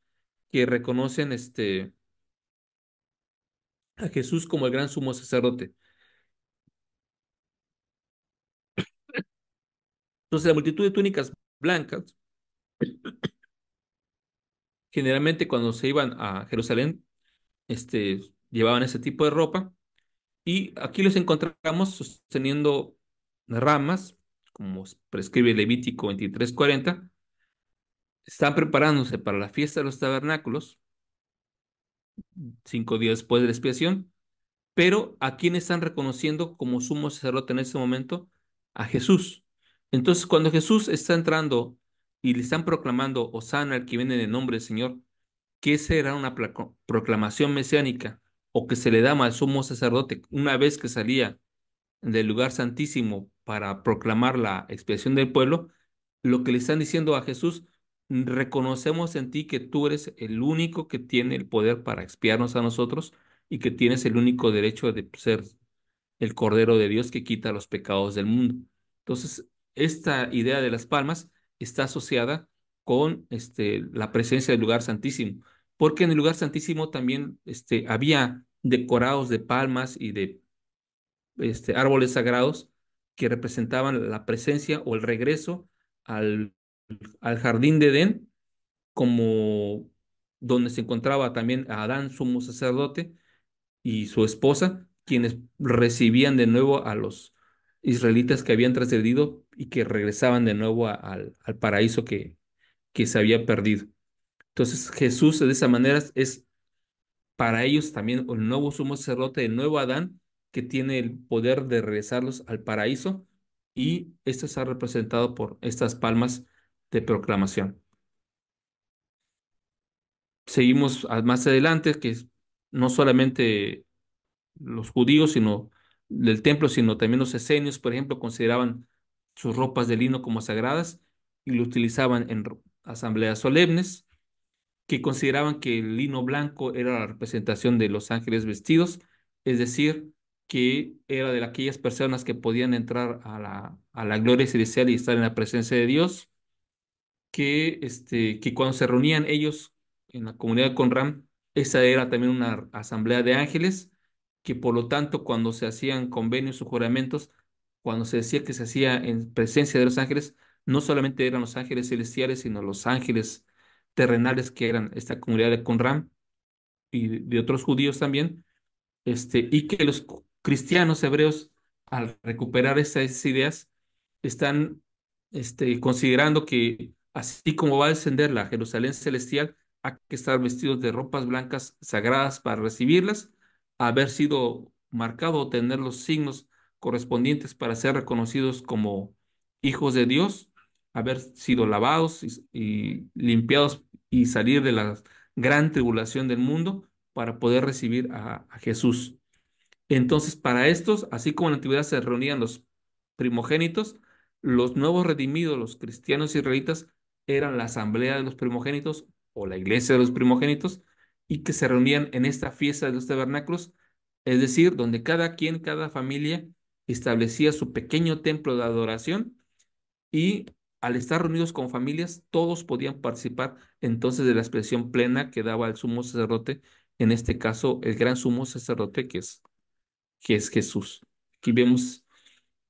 que reconocen este, a Jesús como el gran sumo sacerdote. Entonces la multitud de túnicas blancas, generalmente cuando se iban a Jerusalén, este, llevaban ese tipo de ropa. Y aquí los encontramos sosteniendo ramas, como prescribe Levítico 23:40. Están preparándose para la fiesta de los tabernáculos, cinco días después de la expiación, pero a quién están reconociendo como sumo sacerdote en ese momento? A Jesús. Entonces, cuando Jesús está entrando y le están proclamando Osana, el que viene en el nombre del Señor, que esa era una proclamación mesiánica, o que se le da al sumo sacerdote una vez que salía del lugar santísimo para proclamar la expiación del pueblo, lo que le están diciendo a Jesús, reconocemos en ti que tú eres el único que tiene el poder para expiarnos a nosotros y que tienes el único derecho de ser el Cordero de Dios que quita los pecados del mundo. Entonces, esta idea de las palmas está asociada con este, la presencia del lugar santísimo, porque en el lugar santísimo también este, había decorados de palmas y de este, árboles sagrados que representaban la presencia o el regreso al, jardín de Edén, como donde se encontraba también a Adán, sumo sacerdote, y su esposa, quienes recibían de nuevo a los israelitas que habían trascendido y que regresaban de nuevo al paraíso que, que se había perdido. Entonces Jesús de esa manera es para ellos también el nuevo sumo sacerdote, el nuevo Adán, que tiene el poder de regresarlos al paraíso, y esto está representado por estas palmas de proclamación. Seguimos más adelante, que no solamente los judíos, sino del templo, sino también los esenios, por ejemplo, consideraban sus ropas de lino como sagradas y lo utilizaban en asambleas solemnes que consideraban que el lino blanco era la representación de los ángeles vestidos, es decir, que era de aquellas personas que podían entrar a la, a la gloria celestial y estar en la presencia de Dios, que, este, que cuando se reunían ellos en la comunidad con Ram, esa era también una asamblea de ángeles, que por lo tanto cuando se hacían convenios o juramentos, cuando se decía que se hacía en presencia de los ángeles, no solamente eran los ángeles celestiales, sino los ángeles terrenales que eran esta comunidad de Conram y de otros judíos también, este, y que los cristianos hebreos, al recuperar esas ideas, están este, considerando que así como va a descender la Jerusalén celestial, hay que estar vestidos de ropas blancas sagradas para recibirlas, haber sido marcado o tener los signos correspondientes para ser reconocidos como hijos de Dios, haber sido lavados y limpiados y salir de la gran tribulación del mundo para poder recibir a, Jesús. Entonces, para estos, así como en la antigüedad se reunían los primogénitos, los nuevos redimidos, los cristianos israelitas, eran la asamblea de los primogénitos o la iglesia de los primogénitos y que se reunían en esta fiesta de los tabernáculos, es decir, donde cada quien, cada familia establecía su pequeño templo de adoración y al estar reunidos con familias, todos podían participar entonces de la expresión plena que daba el sumo sacerdote, en este caso el gran sumo sacerdote que es, que es Jesús. Aquí vemos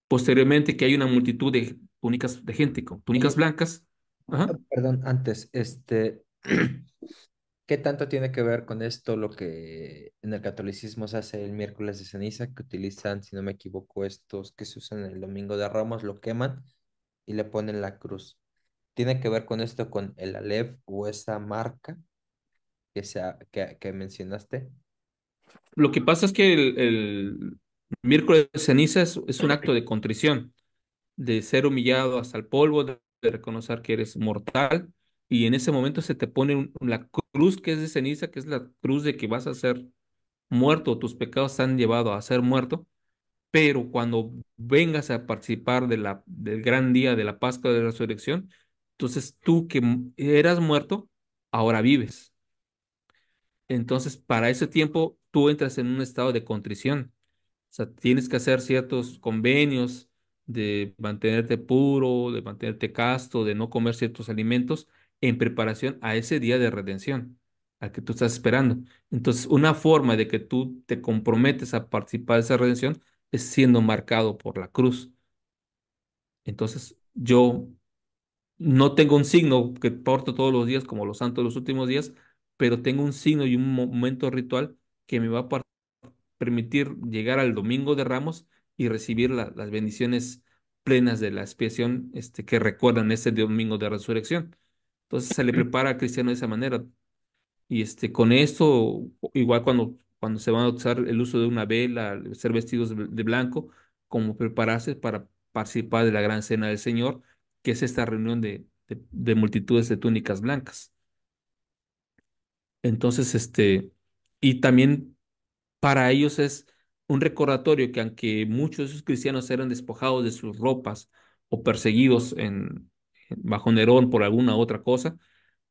posteriormente que hay una multitud de túnicas de gente con túnicas blancas. Ah, perdón, antes, este, (clears throat) ¿qué tanto tiene que ver con esto lo que en el catolicismo se hace el miércoles de ceniza, que utilizan, si no me equivoco, estos que se usan el domingo de Ramos, lo queman? y le ponen la cruz. ¿Tiene que ver con esto, con el Aleph o esa marca que, sea, que, mencionaste? Lo que pasa es que el, miércoles de ceniza es, un acto de contrición, de ser humillado hasta el polvo, de, reconocer que eres mortal, y en ese momento se te pone la cruz que es de ceniza, que es la cruz de que vas a ser muerto, tus pecados te han llevado a ser muerto, pero cuando vengas a participar de del gran día de la Pascua de la Resurrección, entonces tú que eras muerto, ahora vives. Entonces, para ese tiempo, tú entras en un estado de contrición. O sea, tienes que hacer ciertos convenios de mantenerte puro, de mantenerte casto, de no comer ciertos alimentos en preparación a ese día de redención al que tú estás esperando. Entonces, una forma de que tú te comprometes a participar de esa redención siendo marcado por la cruz. Entonces yo no tengo un signo que porto todos los días como los santos los últimos días, pero tengo un signo y un momento ritual que me va a permitir llegar al domingo de Ramos y recibir las bendiciones plenas de la expiación este, que recuerdan ese domingo de resurrección. Entonces se le prepara a cristiano de esa manera. Y este, con esto, igual cuando cuando se van a usar el uso de una vela, ser vestidos de blanco, como prepararse para participar de la gran cena del Señor, que es esta reunión de, multitudes de túnicas blancas. Entonces, este, y también para ellos es un recordatorio que aunque muchos de esos cristianos eran despojados de sus ropas o perseguidos en, bajo Nerón por alguna otra cosa,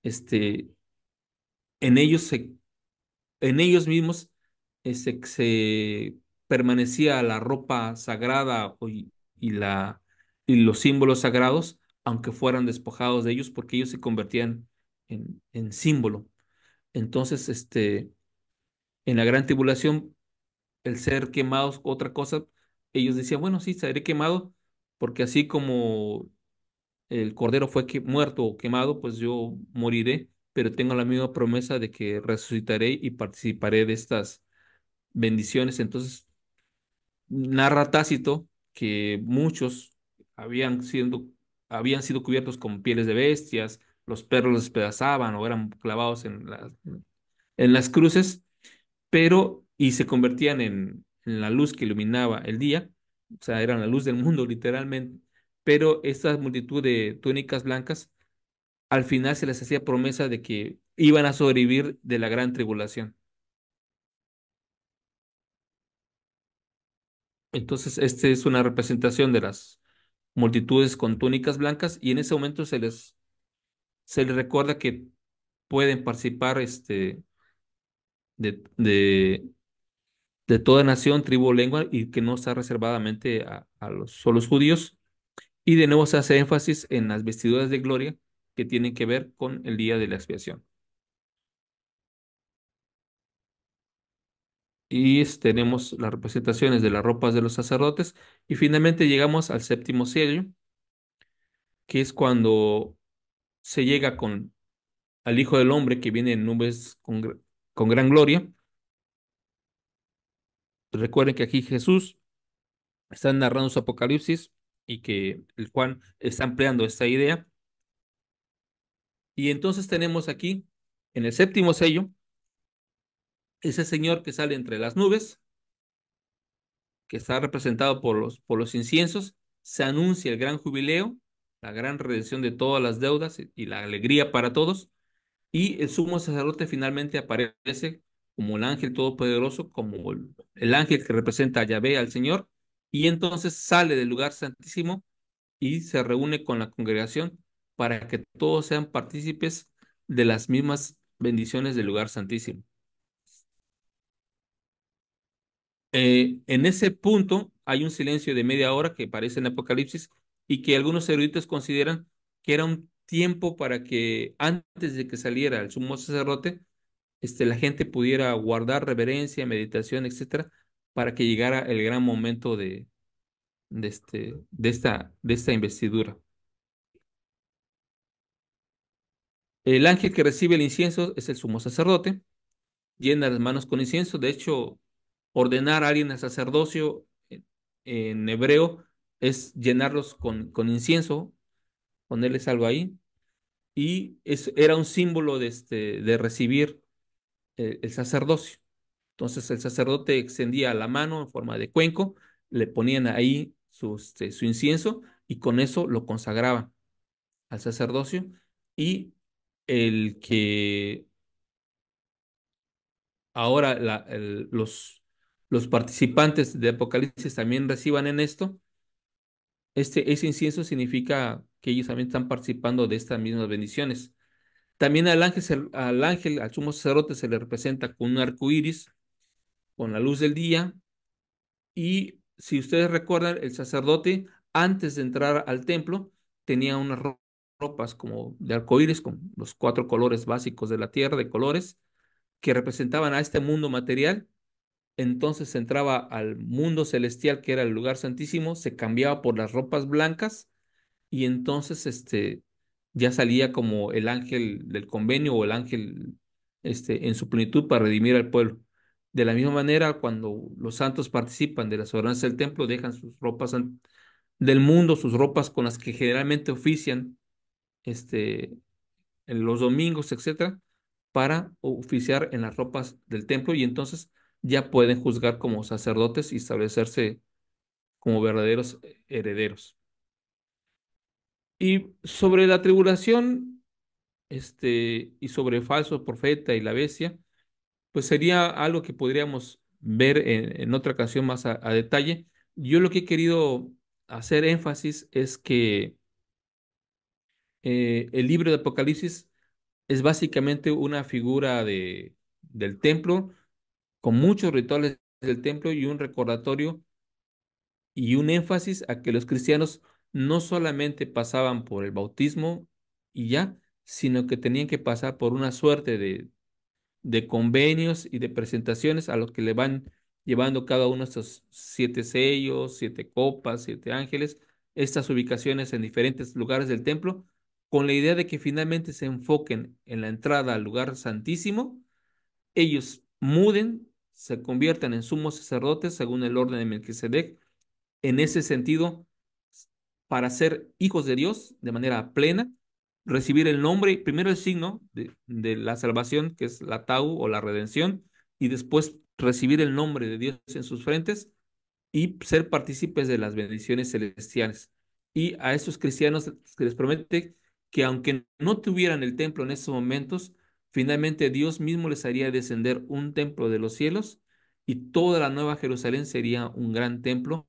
este, en ellos se, en ellos mismos se, permanecía la ropa sagrada y, y, la, y los símbolos sagrados, aunque fueran despojados de ellos, porque ellos se convertían en, en símbolo. Entonces, este, en la gran tribulación, el ser quemados, otra cosa, ellos decían, bueno, sí, seré quemado, porque así como el cordero fue muerto o quemado, pues yo moriré, pero tengo la misma promesa de que resucitaré y participaré de estas bendiciones. Entonces, narra Tácito que muchos habían, siendo, habían sido cubiertos con pieles de bestias, los perros los despedazaban o eran clavados en, en las cruces, pero y se convertían en, en, la luz que iluminaba el día, o sea, eran la luz del mundo (laughs) literalmente, pero esta multitud de túnicas blancas, al final se les hacía promesa de que iban a sobrevivir de la gran tribulación. Entonces, esta es una representación de las multitudes con túnicas blancas y en ese momento se les, se les recuerda que pueden participar este, de, de, toda nación, tribu o lengua y que no está reservadamente a, a los solos judíos. Y de nuevo se hace énfasis en las vestiduras de gloria que tienen que ver con el día de la expiación. y este, tenemos las representaciones de las ropas de los sacerdotes y finalmente llegamos al séptimo sello, que es cuando se llega con al Hijo del Hombre que viene en nubes con, con gran gloria. Recuerden que aquí Jesús está narrando su Apocalipsis y que el Juan está ampliando esta idea. Y entonces tenemos aquí, en el séptimo sello, ese señor que sale entre las nubes, que está representado por los, inciensos, se anuncia el gran jubileo, la gran redención de todas las deudas y la alegría para todos, y el sumo sacerdote finalmente aparece como el ángel todopoderoso, como el ángel que representa a Yahvé, al Señor, y entonces sale del lugar santísimo y se reúne con la congregación para que todos sean partícipes de las mismas bendiciones del lugar santísimo. Eh, en ese punto hay un silencio de media hora que parece en Apocalipsis y que algunos eruditos consideran que era un tiempo para que antes de que saliera el sumo sacerdote, este, la gente pudiera guardar reverencia, meditación, etcétera, para que llegara el gran momento de, este, de, esta, de esta investidura. El ángel que recibe el incienso es el sumo sacerdote, llena las manos con incienso. De hecho, ordenar a alguien al sacerdocio eh, en hebreo es llenarlos con, con incienso, ponerles algo ahí, y es, era un símbolo de, este, de recibir eh, el, sacerdocio. Entonces el sacerdote extendía la mano en forma de cuenco, le ponían ahí su, este, incienso y con eso lo consagraba al sacerdocio y el que ahora los los participantes de Apocalipsis también reciban en esto. Este, ese incienso significa que ellos también están participando de estas mismas bendiciones. También al ángel, al ángel, al sumo sacerdote se le representa con un arco iris, con la luz del día. Y si ustedes recuerdan, el sacerdote, antes de entrar al templo, tenía unas ropas como de arco iris, con los cuatro colores básicos de la tierra, de colores, que representaban a este mundo material entonces entraba al mundo celestial, que era el lugar santísimo, se cambiaba por las ropas blancas y entonces este, ya salía como el ángel del convenio o el ángel este, en su plenitud para redimir al pueblo. De la misma manera, cuando los santos participan de las ordenanzas del templo, dejan sus ropas del mundo, sus ropas con las que generalmente ofician este, en los domingos, etcétera, para oficiar en las ropas del templo y entonces ya pueden juzgar como sacerdotes y establecerse como verdaderos eh, herederos. Y sobre la tribulación este, y sobre el falso profeta y la bestia, pues sería algo que podríamos ver en, otra ocasión más a, detalle. Yo lo que he querido hacer énfasis es que eh, el libro de Apocalipsis es básicamente una figura de, del templo, con muchos rituales del templo y un recordatorio y un énfasis a que los cristianos no solamente pasaban por el bautismo y ya, sino que tenían que pasar por una suerte de, convenios y de presentaciones a los que le van llevando cada uno estos siete sellos, siete copas, siete ángeles, estas ubicaciones en diferentes lugares del templo, con la idea de que finalmente se enfoquen en la entrada al lugar santísimo, ellos muden se conviertan en sumos sacerdotes según el orden de Melquisedec, en ese sentido, para ser hijos de Dios de manera plena, recibir el nombre, primero el signo de, la salvación, que es la Tau o la redención, y después recibir el nombre de Dios en sus frentes y ser partícipes de las bendiciones celestiales. Y a esos cristianos les promete que aunque no tuvieran el templo en esos momentos, Finalmente Dios mismo les haría descender un templo de los cielos y toda la nueva Jerusalén sería un gran templo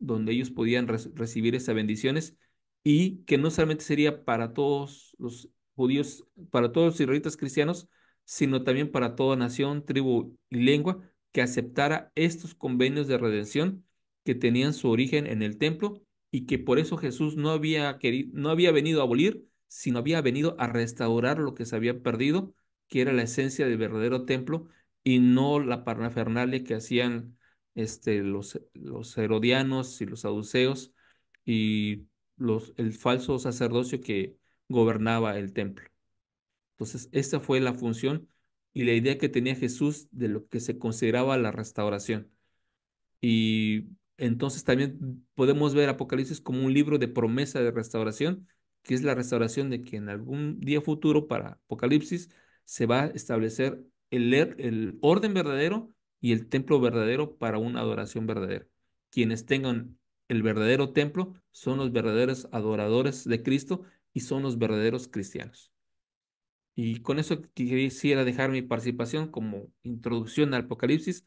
donde ellos podían recibir esas bendiciones y que no solamente sería para todos los judíos, para todos los israelitas cristianos, sino también para toda nación, tribu y lengua que aceptara estos convenios de redención que tenían su origen en el templo y que por eso Jesús no había, querido, no había venido a abolir, sino había venido a restaurar lo que se había perdido que era la esencia del verdadero templo y no la parnafernalia que hacían este, los, los herodianos y los saduceos y los, el falso sacerdocio que gobernaba el templo. Entonces, esta fue la función y la idea que tenía Jesús de lo que se consideraba la restauración. Y entonces también podemos ver Apocalipsis como un libro de promesa de restauración, que es la restauración de que en algún día futuro para Apocalipsis se va a establecer el, orden verdadero y el templo verdadero para una adoración verdadera. Quienes tengan el verdadero templo son los verdaderos adoradores de Cristo y son los verdaderos cristianos. Y con eso quisiera dejar mi participación como introducción al Apocalipsis.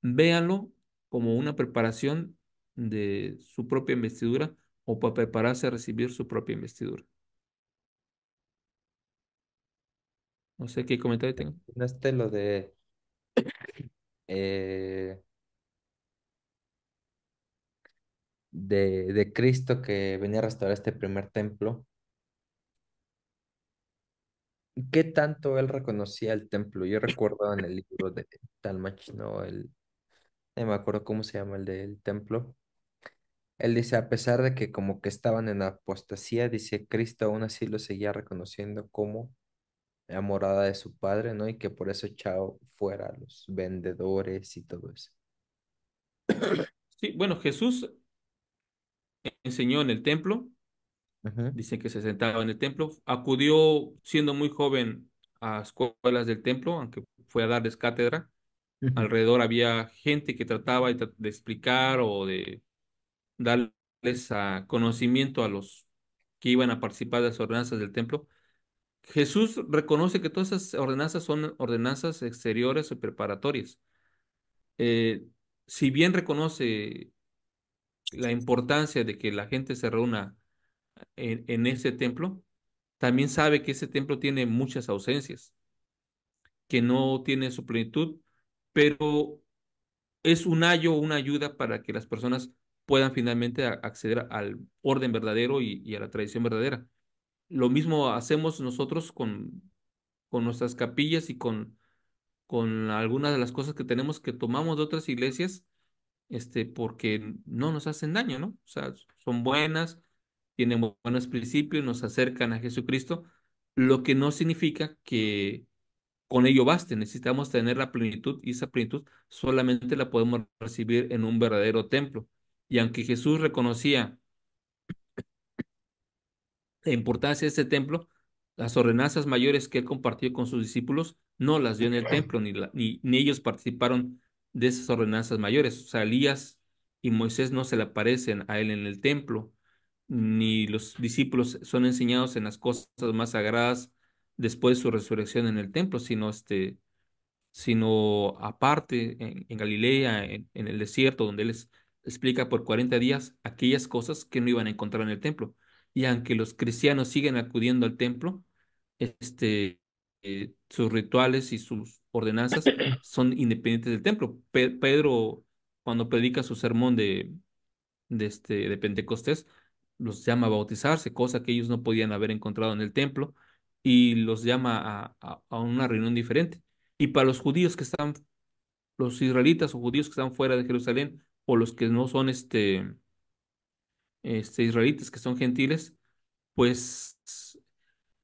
Véanlo como una preparación de su propia investidura o para prepararse a recibir su propia investidura. No sé qué comentario tengo. este lo eh, de de, Cristo que venía a restaurar este primer templo. ¿Qué tanto él reconocía el templo? Yo recuerdo en el libro de Talmach, no, el, no me acuerdo cómo se llama el del templo. Él dice, a pesar de que como que estaban en apostasía, dice, Cristo aún así lo seguía reconociendo como enamorada de su padre, ¿no? Y que por eso echado fuera a los vendedores y todo eso. Sí, bueno, Jesús enseñó en el templo, dicen que se sentaba en el templo, acudió siendo muy joven a escuelas del templo, aunque fue a darles cátedra. Alrededor había gente que trataba de explicar o de darles conocimiento a los que iban a participar de las ordenanzas del templo Jesús reconoce que todas esas ordenanzas son ordenanzas exteriores o preparatorias. Eh, si bien reconoce la importancia de que la gente se reúna en, ese templo, también sabe que ese templo tiene muchas ausencias, que no tiene su plenitud, pero es un ayo, una ayuda para que las personas puedan finalmente acceder al orden verdadero y a la tradición verdadera. Lo mismo hacemos nosotros con, con nuestras capillas y con, con algunas de las cosas que tenemos que tomamos de otras iglesias, este, porque no nos hacen daño, ¿no? O sea, son buenas, tienen buenos principios, nos acercan a Jesucristo, lo que no significa que con ello baste, necesitamos tener la plenitud y esa plenitud solamente la podemos recibir en un verdadero templo. Y aunque Jesús reconocía la importancia de este templo, las ordenanzas mayores que él compartió con sus discípulos no las dio en el templo, ni, ni, ellos participaron de esas ordenanzas mayores. O sea, Elías y Moisés no se le aparecen a él en el templo, ni los discípulos son enseñados en las cosas más sagradas después de su resurrección en el templo, sino, este, sino aparte en, Galilea, en, en el desierto, donde él les explica por 40 días aquellas cosas que no iban a encontrar en el templo y aunque los cristianos siguen acudiendo al templo, este, eh, sus rituales y sus ordenanzas (clears throat) son independientes del templo. Pedro, cuando predica su sermón de, este, de Pentecostés, los llama a bautizarse, cosa que ellos no podían haber encontrado en el templo, y los llama a, a una reunión diferente. Y para los judíos que están, los israelitas o judíos que están fuera de Jerusalén, o los que no son este, este, israelitas que son gentiles, pues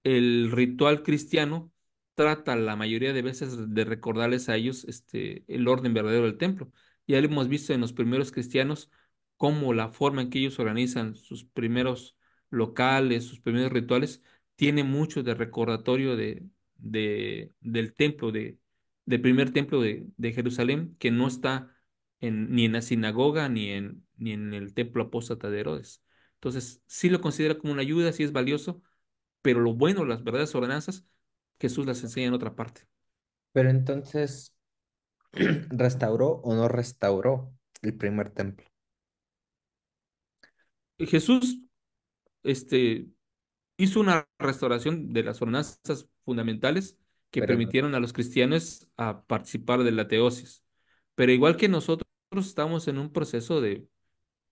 el ritual cristiano trata la mayoría de veces de recordarles a ellos este, el orden verdadero del templo. Ya lo hemos visto en los primeros cristianos como la forma en que ellos organizan sus primeros locales, sus primeros rituales, tiene mucho de recordatorio de, de del templo, de, del primer templo de Jerusalén, que no está ni en la sinagoga ni en, ni en el templo apóstata de Herodes. Entonces, sí lo considera como una ayuda, sí es valioso, pero lo bueno, las verdaderas ordenanzas, Jesús las enseña en otra parte. Pero entonces, (clears throat) ¿restauró o no restauró el primer templo? Eh, Jesús este, hizo una restauración de las ordenanzas fundamentales que permitieron a los cristianos a participar de la teosis. Pero igual que nosotros, estamos en un proceso de,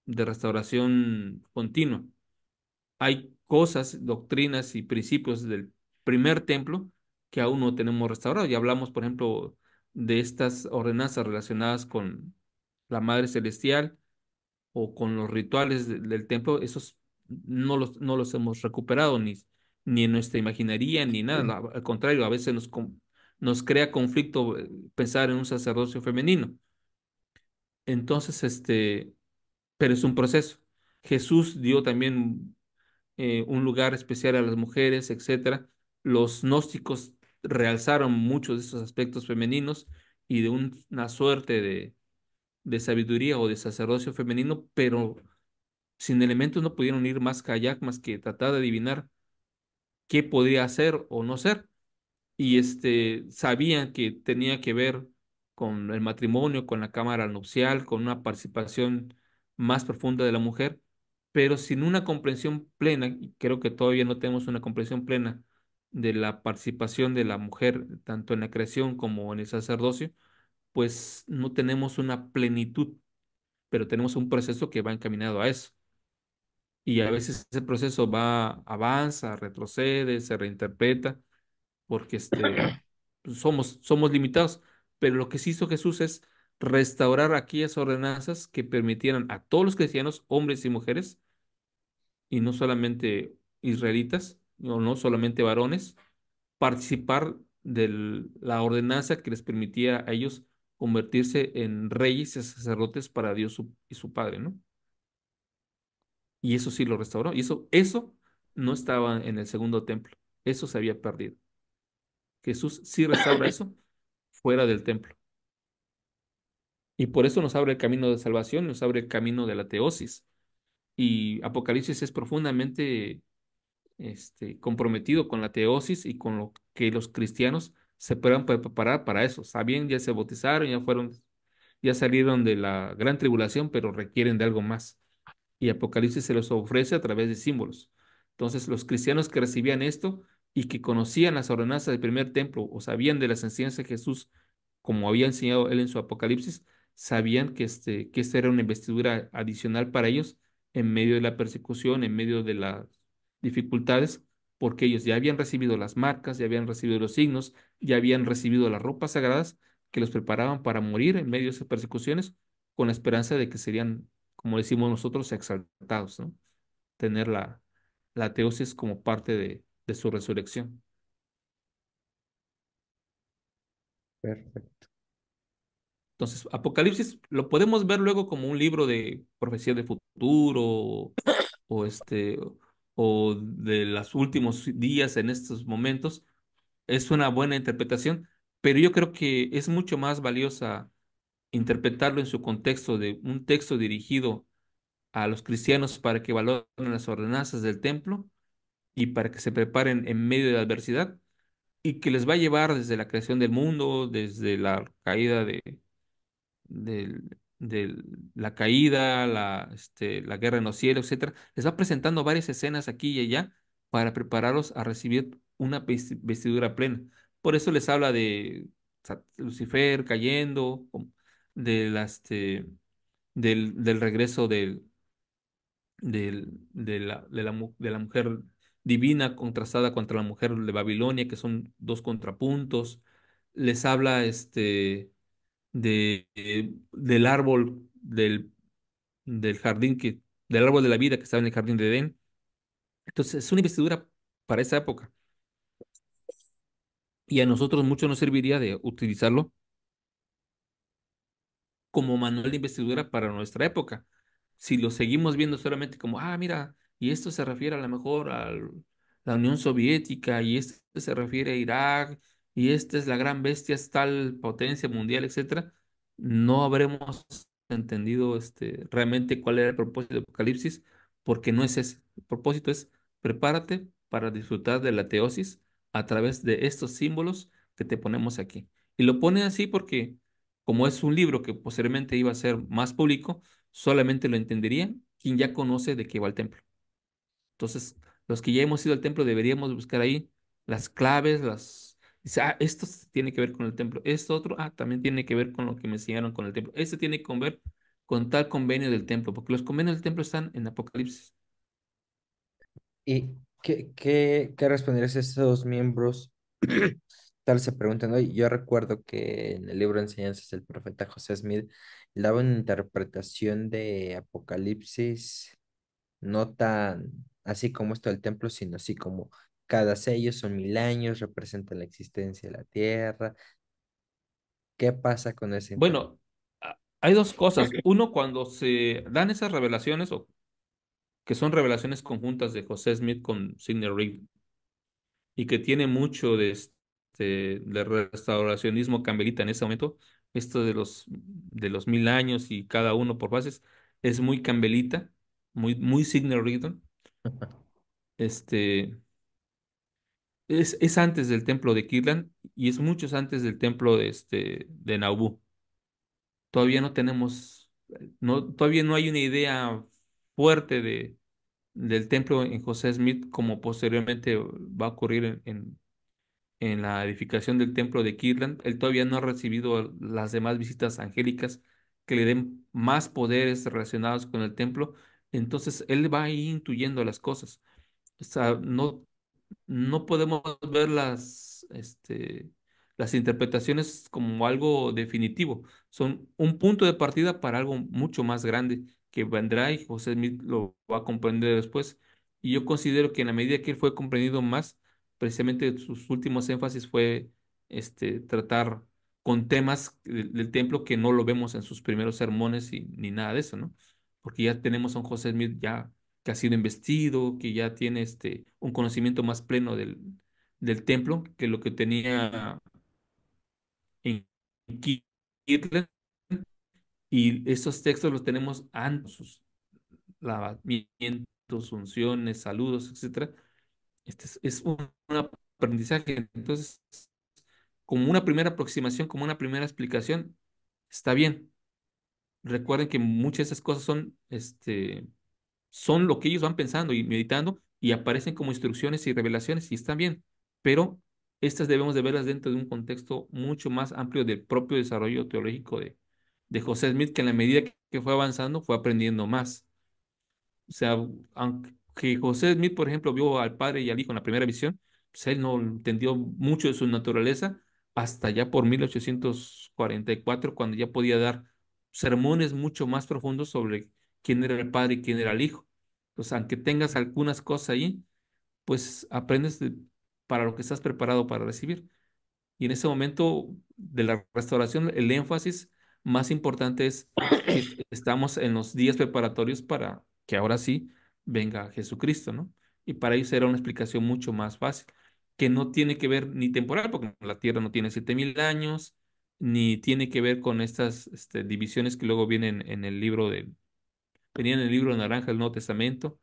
restauración continua. Hay cosas, doctrinas y principios del primer templo que aún no tenemos restaurado. Ya hablamos, por ejemplo, de estas ordenanzas relacionadas con la Madre Celestial o con los rituales del templo, esos no los, hemos recuperado ni, ni en nuestra imaginaría ni nada. Al contrario, a veces nos, nos crea conflicto eh, pensar en un sacerdocio femenino entonces, este, pero es un proceso. Jesús dio también eh, un lugar especial a las mujeres, etcétera. Los gnósticos realzaron muchos de esos aspectos femeninos y de una suerte de, de sabiduría o de sacerdocio femenino, pero sin elementos no pudieron ir más que más que tratar de adivinar qué podría ser o no ser. Y este, sabían que tenía que ver con el matrimonio, con la cámara nupcial, con una participación más profunda de la mujer, pero sin una comprensión plena, y creo que todavía no tenemos una comprensión plena de la participación de la mujer tanto en la creación como en el sacerdocio, pues no tenemos una plenitud, pero tenemos un proceso que va encaminado a eso. Y a veces ese proceso va, avanza, retrocede, se reinterpreta, porque este, pues, somos, somos limitados. Pero lo que sí hizo Jesús es restaurar aquellas ordenanzas que permitieran a todos los cristianos, hombres y mujeres, y no solamente israelitas, o no solamente varones, participar de la ordenanza que les permitía a ellos convertirse en reyes y sacerdotes para Dios y su Padre, ¿no? Y eso sí lo restauró. Y eso, eso no estaba en el segundo templo. Eso se había perdido. Jesús sí restaura (coughs) eso fuera del templo. Y por eso nos abre el camino de salvación, nos abre el camino de la teosis. Y Apocalipsis es profundamente este, comprometido con la teosis y con lo que los cristianos se puedan preparar para eso. sabían ya se bautizaron, ya fueron, ya salieron de la gran tribulación, pero requieren de algo más. Y Apocalipsis se los ofrece a través de símbolos. Entonces, los cristianos que recibían esto y que conocían las ordenanzas del primer templo o sabían de las enseñanzas de Jesús, como había enseñado él en su Apocalipsis, sabían que, este, que esta era una investidura adicional para ellos en medio de la persecución, en medio de las dificultades, porque ellos ya habían recibido las marcas, ya habían recibido los signos, ya habían recibido las ropas sagradas que los preparaban para morir en medio de esas persecuciones, con la esperanza de que serían, como decimos nosotros, exaltados, ¿no? Tener la, la teosis como parte de, de su resurrección. Perfecto. Entonces, Apocalipsis lo podemos ver luego como un libro de profecía de futuro o, este o de los últimos días en estos momentos. Es una buena interpretación, pero yo creo que es mucho más valiosa interpretarlo en su contexto de un texto dirigido a los cristianos para que valoren las ordenanzas del templo y para que se preparen en medio de la adversidad y que les va a llevar desde la creación del mundo, desde la caída de, la caída, la, este, la guerra en los cielos, etc. Les va presentando varias escenas aquí y allá para prepararlos a recibir una vestidura plena. Por eso les habla de Lucifer cayendo, de este, del, del regreso de, de, la, de la mujer divina contrastada contra la mujer de Babilonia, que son dos contrapuntos. Les habla este, de, eh, del árbol del, del jardín, que, del árbol de la vida que estaba en el jardín de Edén. Entonces, es una investidura para esa época. Y a nosotros mucho nos serviría de utilizarlo como manual de investidura para nuestra época. Si lo seguimos viendo solamente como, ah, mira, y esto se refiere a lo mejor a la Unión Soviética, y esto se refiere a Irak, y esta es la gran bestia, es tal potencia mundial, etcétera, no habremos entendido este, realmente cuál era el propósito de Apocalipsis, porque no es ese. El propósito es prepárate para disfrutar de la teosis a través de estos símbolos que te ponemos aquí. Y lo pone así porque, como es un libro que posteriormente iba a ser más público, solamente lo entendería quien ya conoce de qué va el templo. Entonces, los que ya hemos ido al templo deberíamos buscar ahí las claves, las... Dice, ah, esto tiene que ver con el templo, esto otro, ah, también tiene que ver con lo que me enseñaron con el templo, Esto tiene que ver con tal convenio del templo, porque los convenios del templo están en Apocalipsis. ¿Y qué, qué, qué responderías a esos miembros? (clears throat) Tal se preguntan hoy. Yo recuerdo que en el libro de Enseñanzas del profeta José Smith daba una interpretación de Apocalipsis no tan así como esto del templo, sino así como cada sello son mil años, representa la existencia de la tierra. ¿Qué pasa con ese? Bueno, hay dos cosas. Uno, cuando se dan esas revelaciones, que son revelaciones conjuntas de José Smith con Sidney Rigdon y que tiene mucho de este restauracionismo cambelita en ese momento, esto de los de los mil años y cada uno por bases, es muy cambelita, muy, muy Signer este es, es antes del templo de Kirlan y es muchos antes del templo de, este, de Todavía no tenemos, no, todavía no hay una idea fuerte de, del templo en José Smith como posteriormente va a ocurrir en, en, la edificación del templo de Kirlan Él todavía no ha recibido las demás visitas angélicas que le den más poderes relacionados con el templo, entonces, él va intuyendo las cosas. no, no podemos ver las, este, las interpretaciones como algo definitivo. Son un punto de partida para algo mucho más grande que vendrá y José Smith lo va a comprender después. Y yo considero que en la medida que él fue comprendido más, precisamente sus últimos énfasis fue este, tratar con temas del, templo que no lo vemos en sus primeros sermones ni nada de eso, ¿no? porque ya tenemos a un José Smith ya que ha sido investido, que ya tiene este, un conocimiento más pleno del, templo que lo que tenía en Kirtland. Y esos textos los tenemos antes, lavamientos, unciones, saludos, etc. Este es, un aprendizaje. Entonces, como una primera aproximación, como una primera explicación, está bien recuerden que muchas de esas cosas son, este, son lo que ellos van pensando y meditando y aparecen como instrucciones y revelaciones y están bien, pero estas debemos de verlas dentro de un contexto mucho más amplio del propio desarrollo teológico de, de José Smith, que en la medida que fue avanzando fue aprendiendo más. O sea, aunque José Smith, por ejemplo, vio al padre y al hijo en la primera visión, pues él no entendió mucho de su naturaleza hasta ya por 1844, cuando ya podía dar sermones mucho más profundos sobre quién era el Padre y quién era el Hijo. Entonces, aunque tengas algunas cosas ahí, pues aprendes para lo que estás preparado para recibir. Y en ese momento de la restauración, el énfasis más importante es que estamos en los días preparatorios para que ahora sí venga Jesucristo, ¿no? Y para ello será una explicación mucho más fácil, que no tiene que ver ni temporal, porque la tierra no tiene 7000 años, ni tiene que ver con estas este, divisiones que luego vienen en el libro de, venían el libro de naranja del Nuevo Testamento,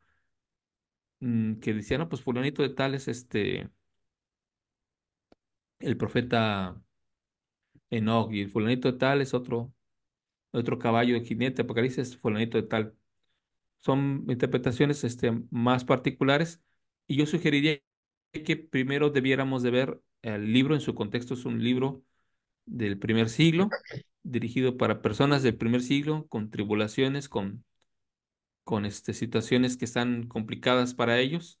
mm, que decían, no, pues fulanito de tal es este, el profeta Enoch, y fulanito de tal es otro, otro caballo de jinete, Apocalipsis, fulanito de tal. Son interpretaciones este, más particulares, y yo sugeriría que primero debiéramos de ver el libro en su contexto, es un libro del primer siglo, dirigido para personas del primer siglo con tribulaciones, con, con este, situaciones que están complicadas para ellos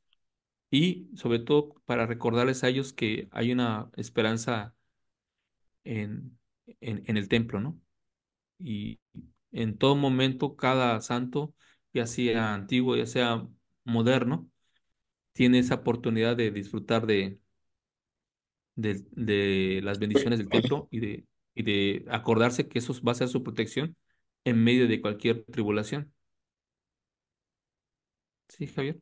y sobre todo para recordarles a ellos que hay una esperanza en, el templo, ¿no? Y en todo momento cada santo, ya sea antiguo, ya sea moderno, tiene esa oportunidad de disfrutar de, de, las bendiciones del templo y de, y de acordarse que eso va a ser su protección en medio de cualquier tribulación. Sí, Javier.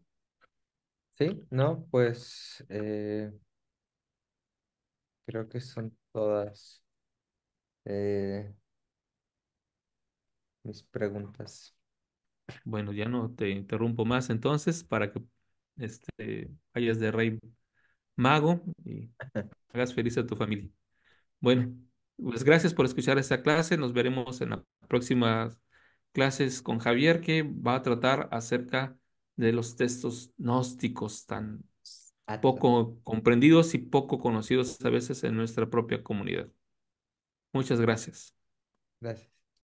Sí, no, pues eh, creo que son todas eh, mis preguntas. Bueno, ya no te interrumpo más entonces para que este, vayas de rey mago y (laughs) hagas feliz a tu familia. Bueno, pues gracias por escuchar esta clase. Nos veremos en las próximas clases con Javier que va a tratar acerca de los textos gnósticos tan poco comprendidos y poco conocidos a veces en nuestra propia comunidad. Muchas gracias. Gracias.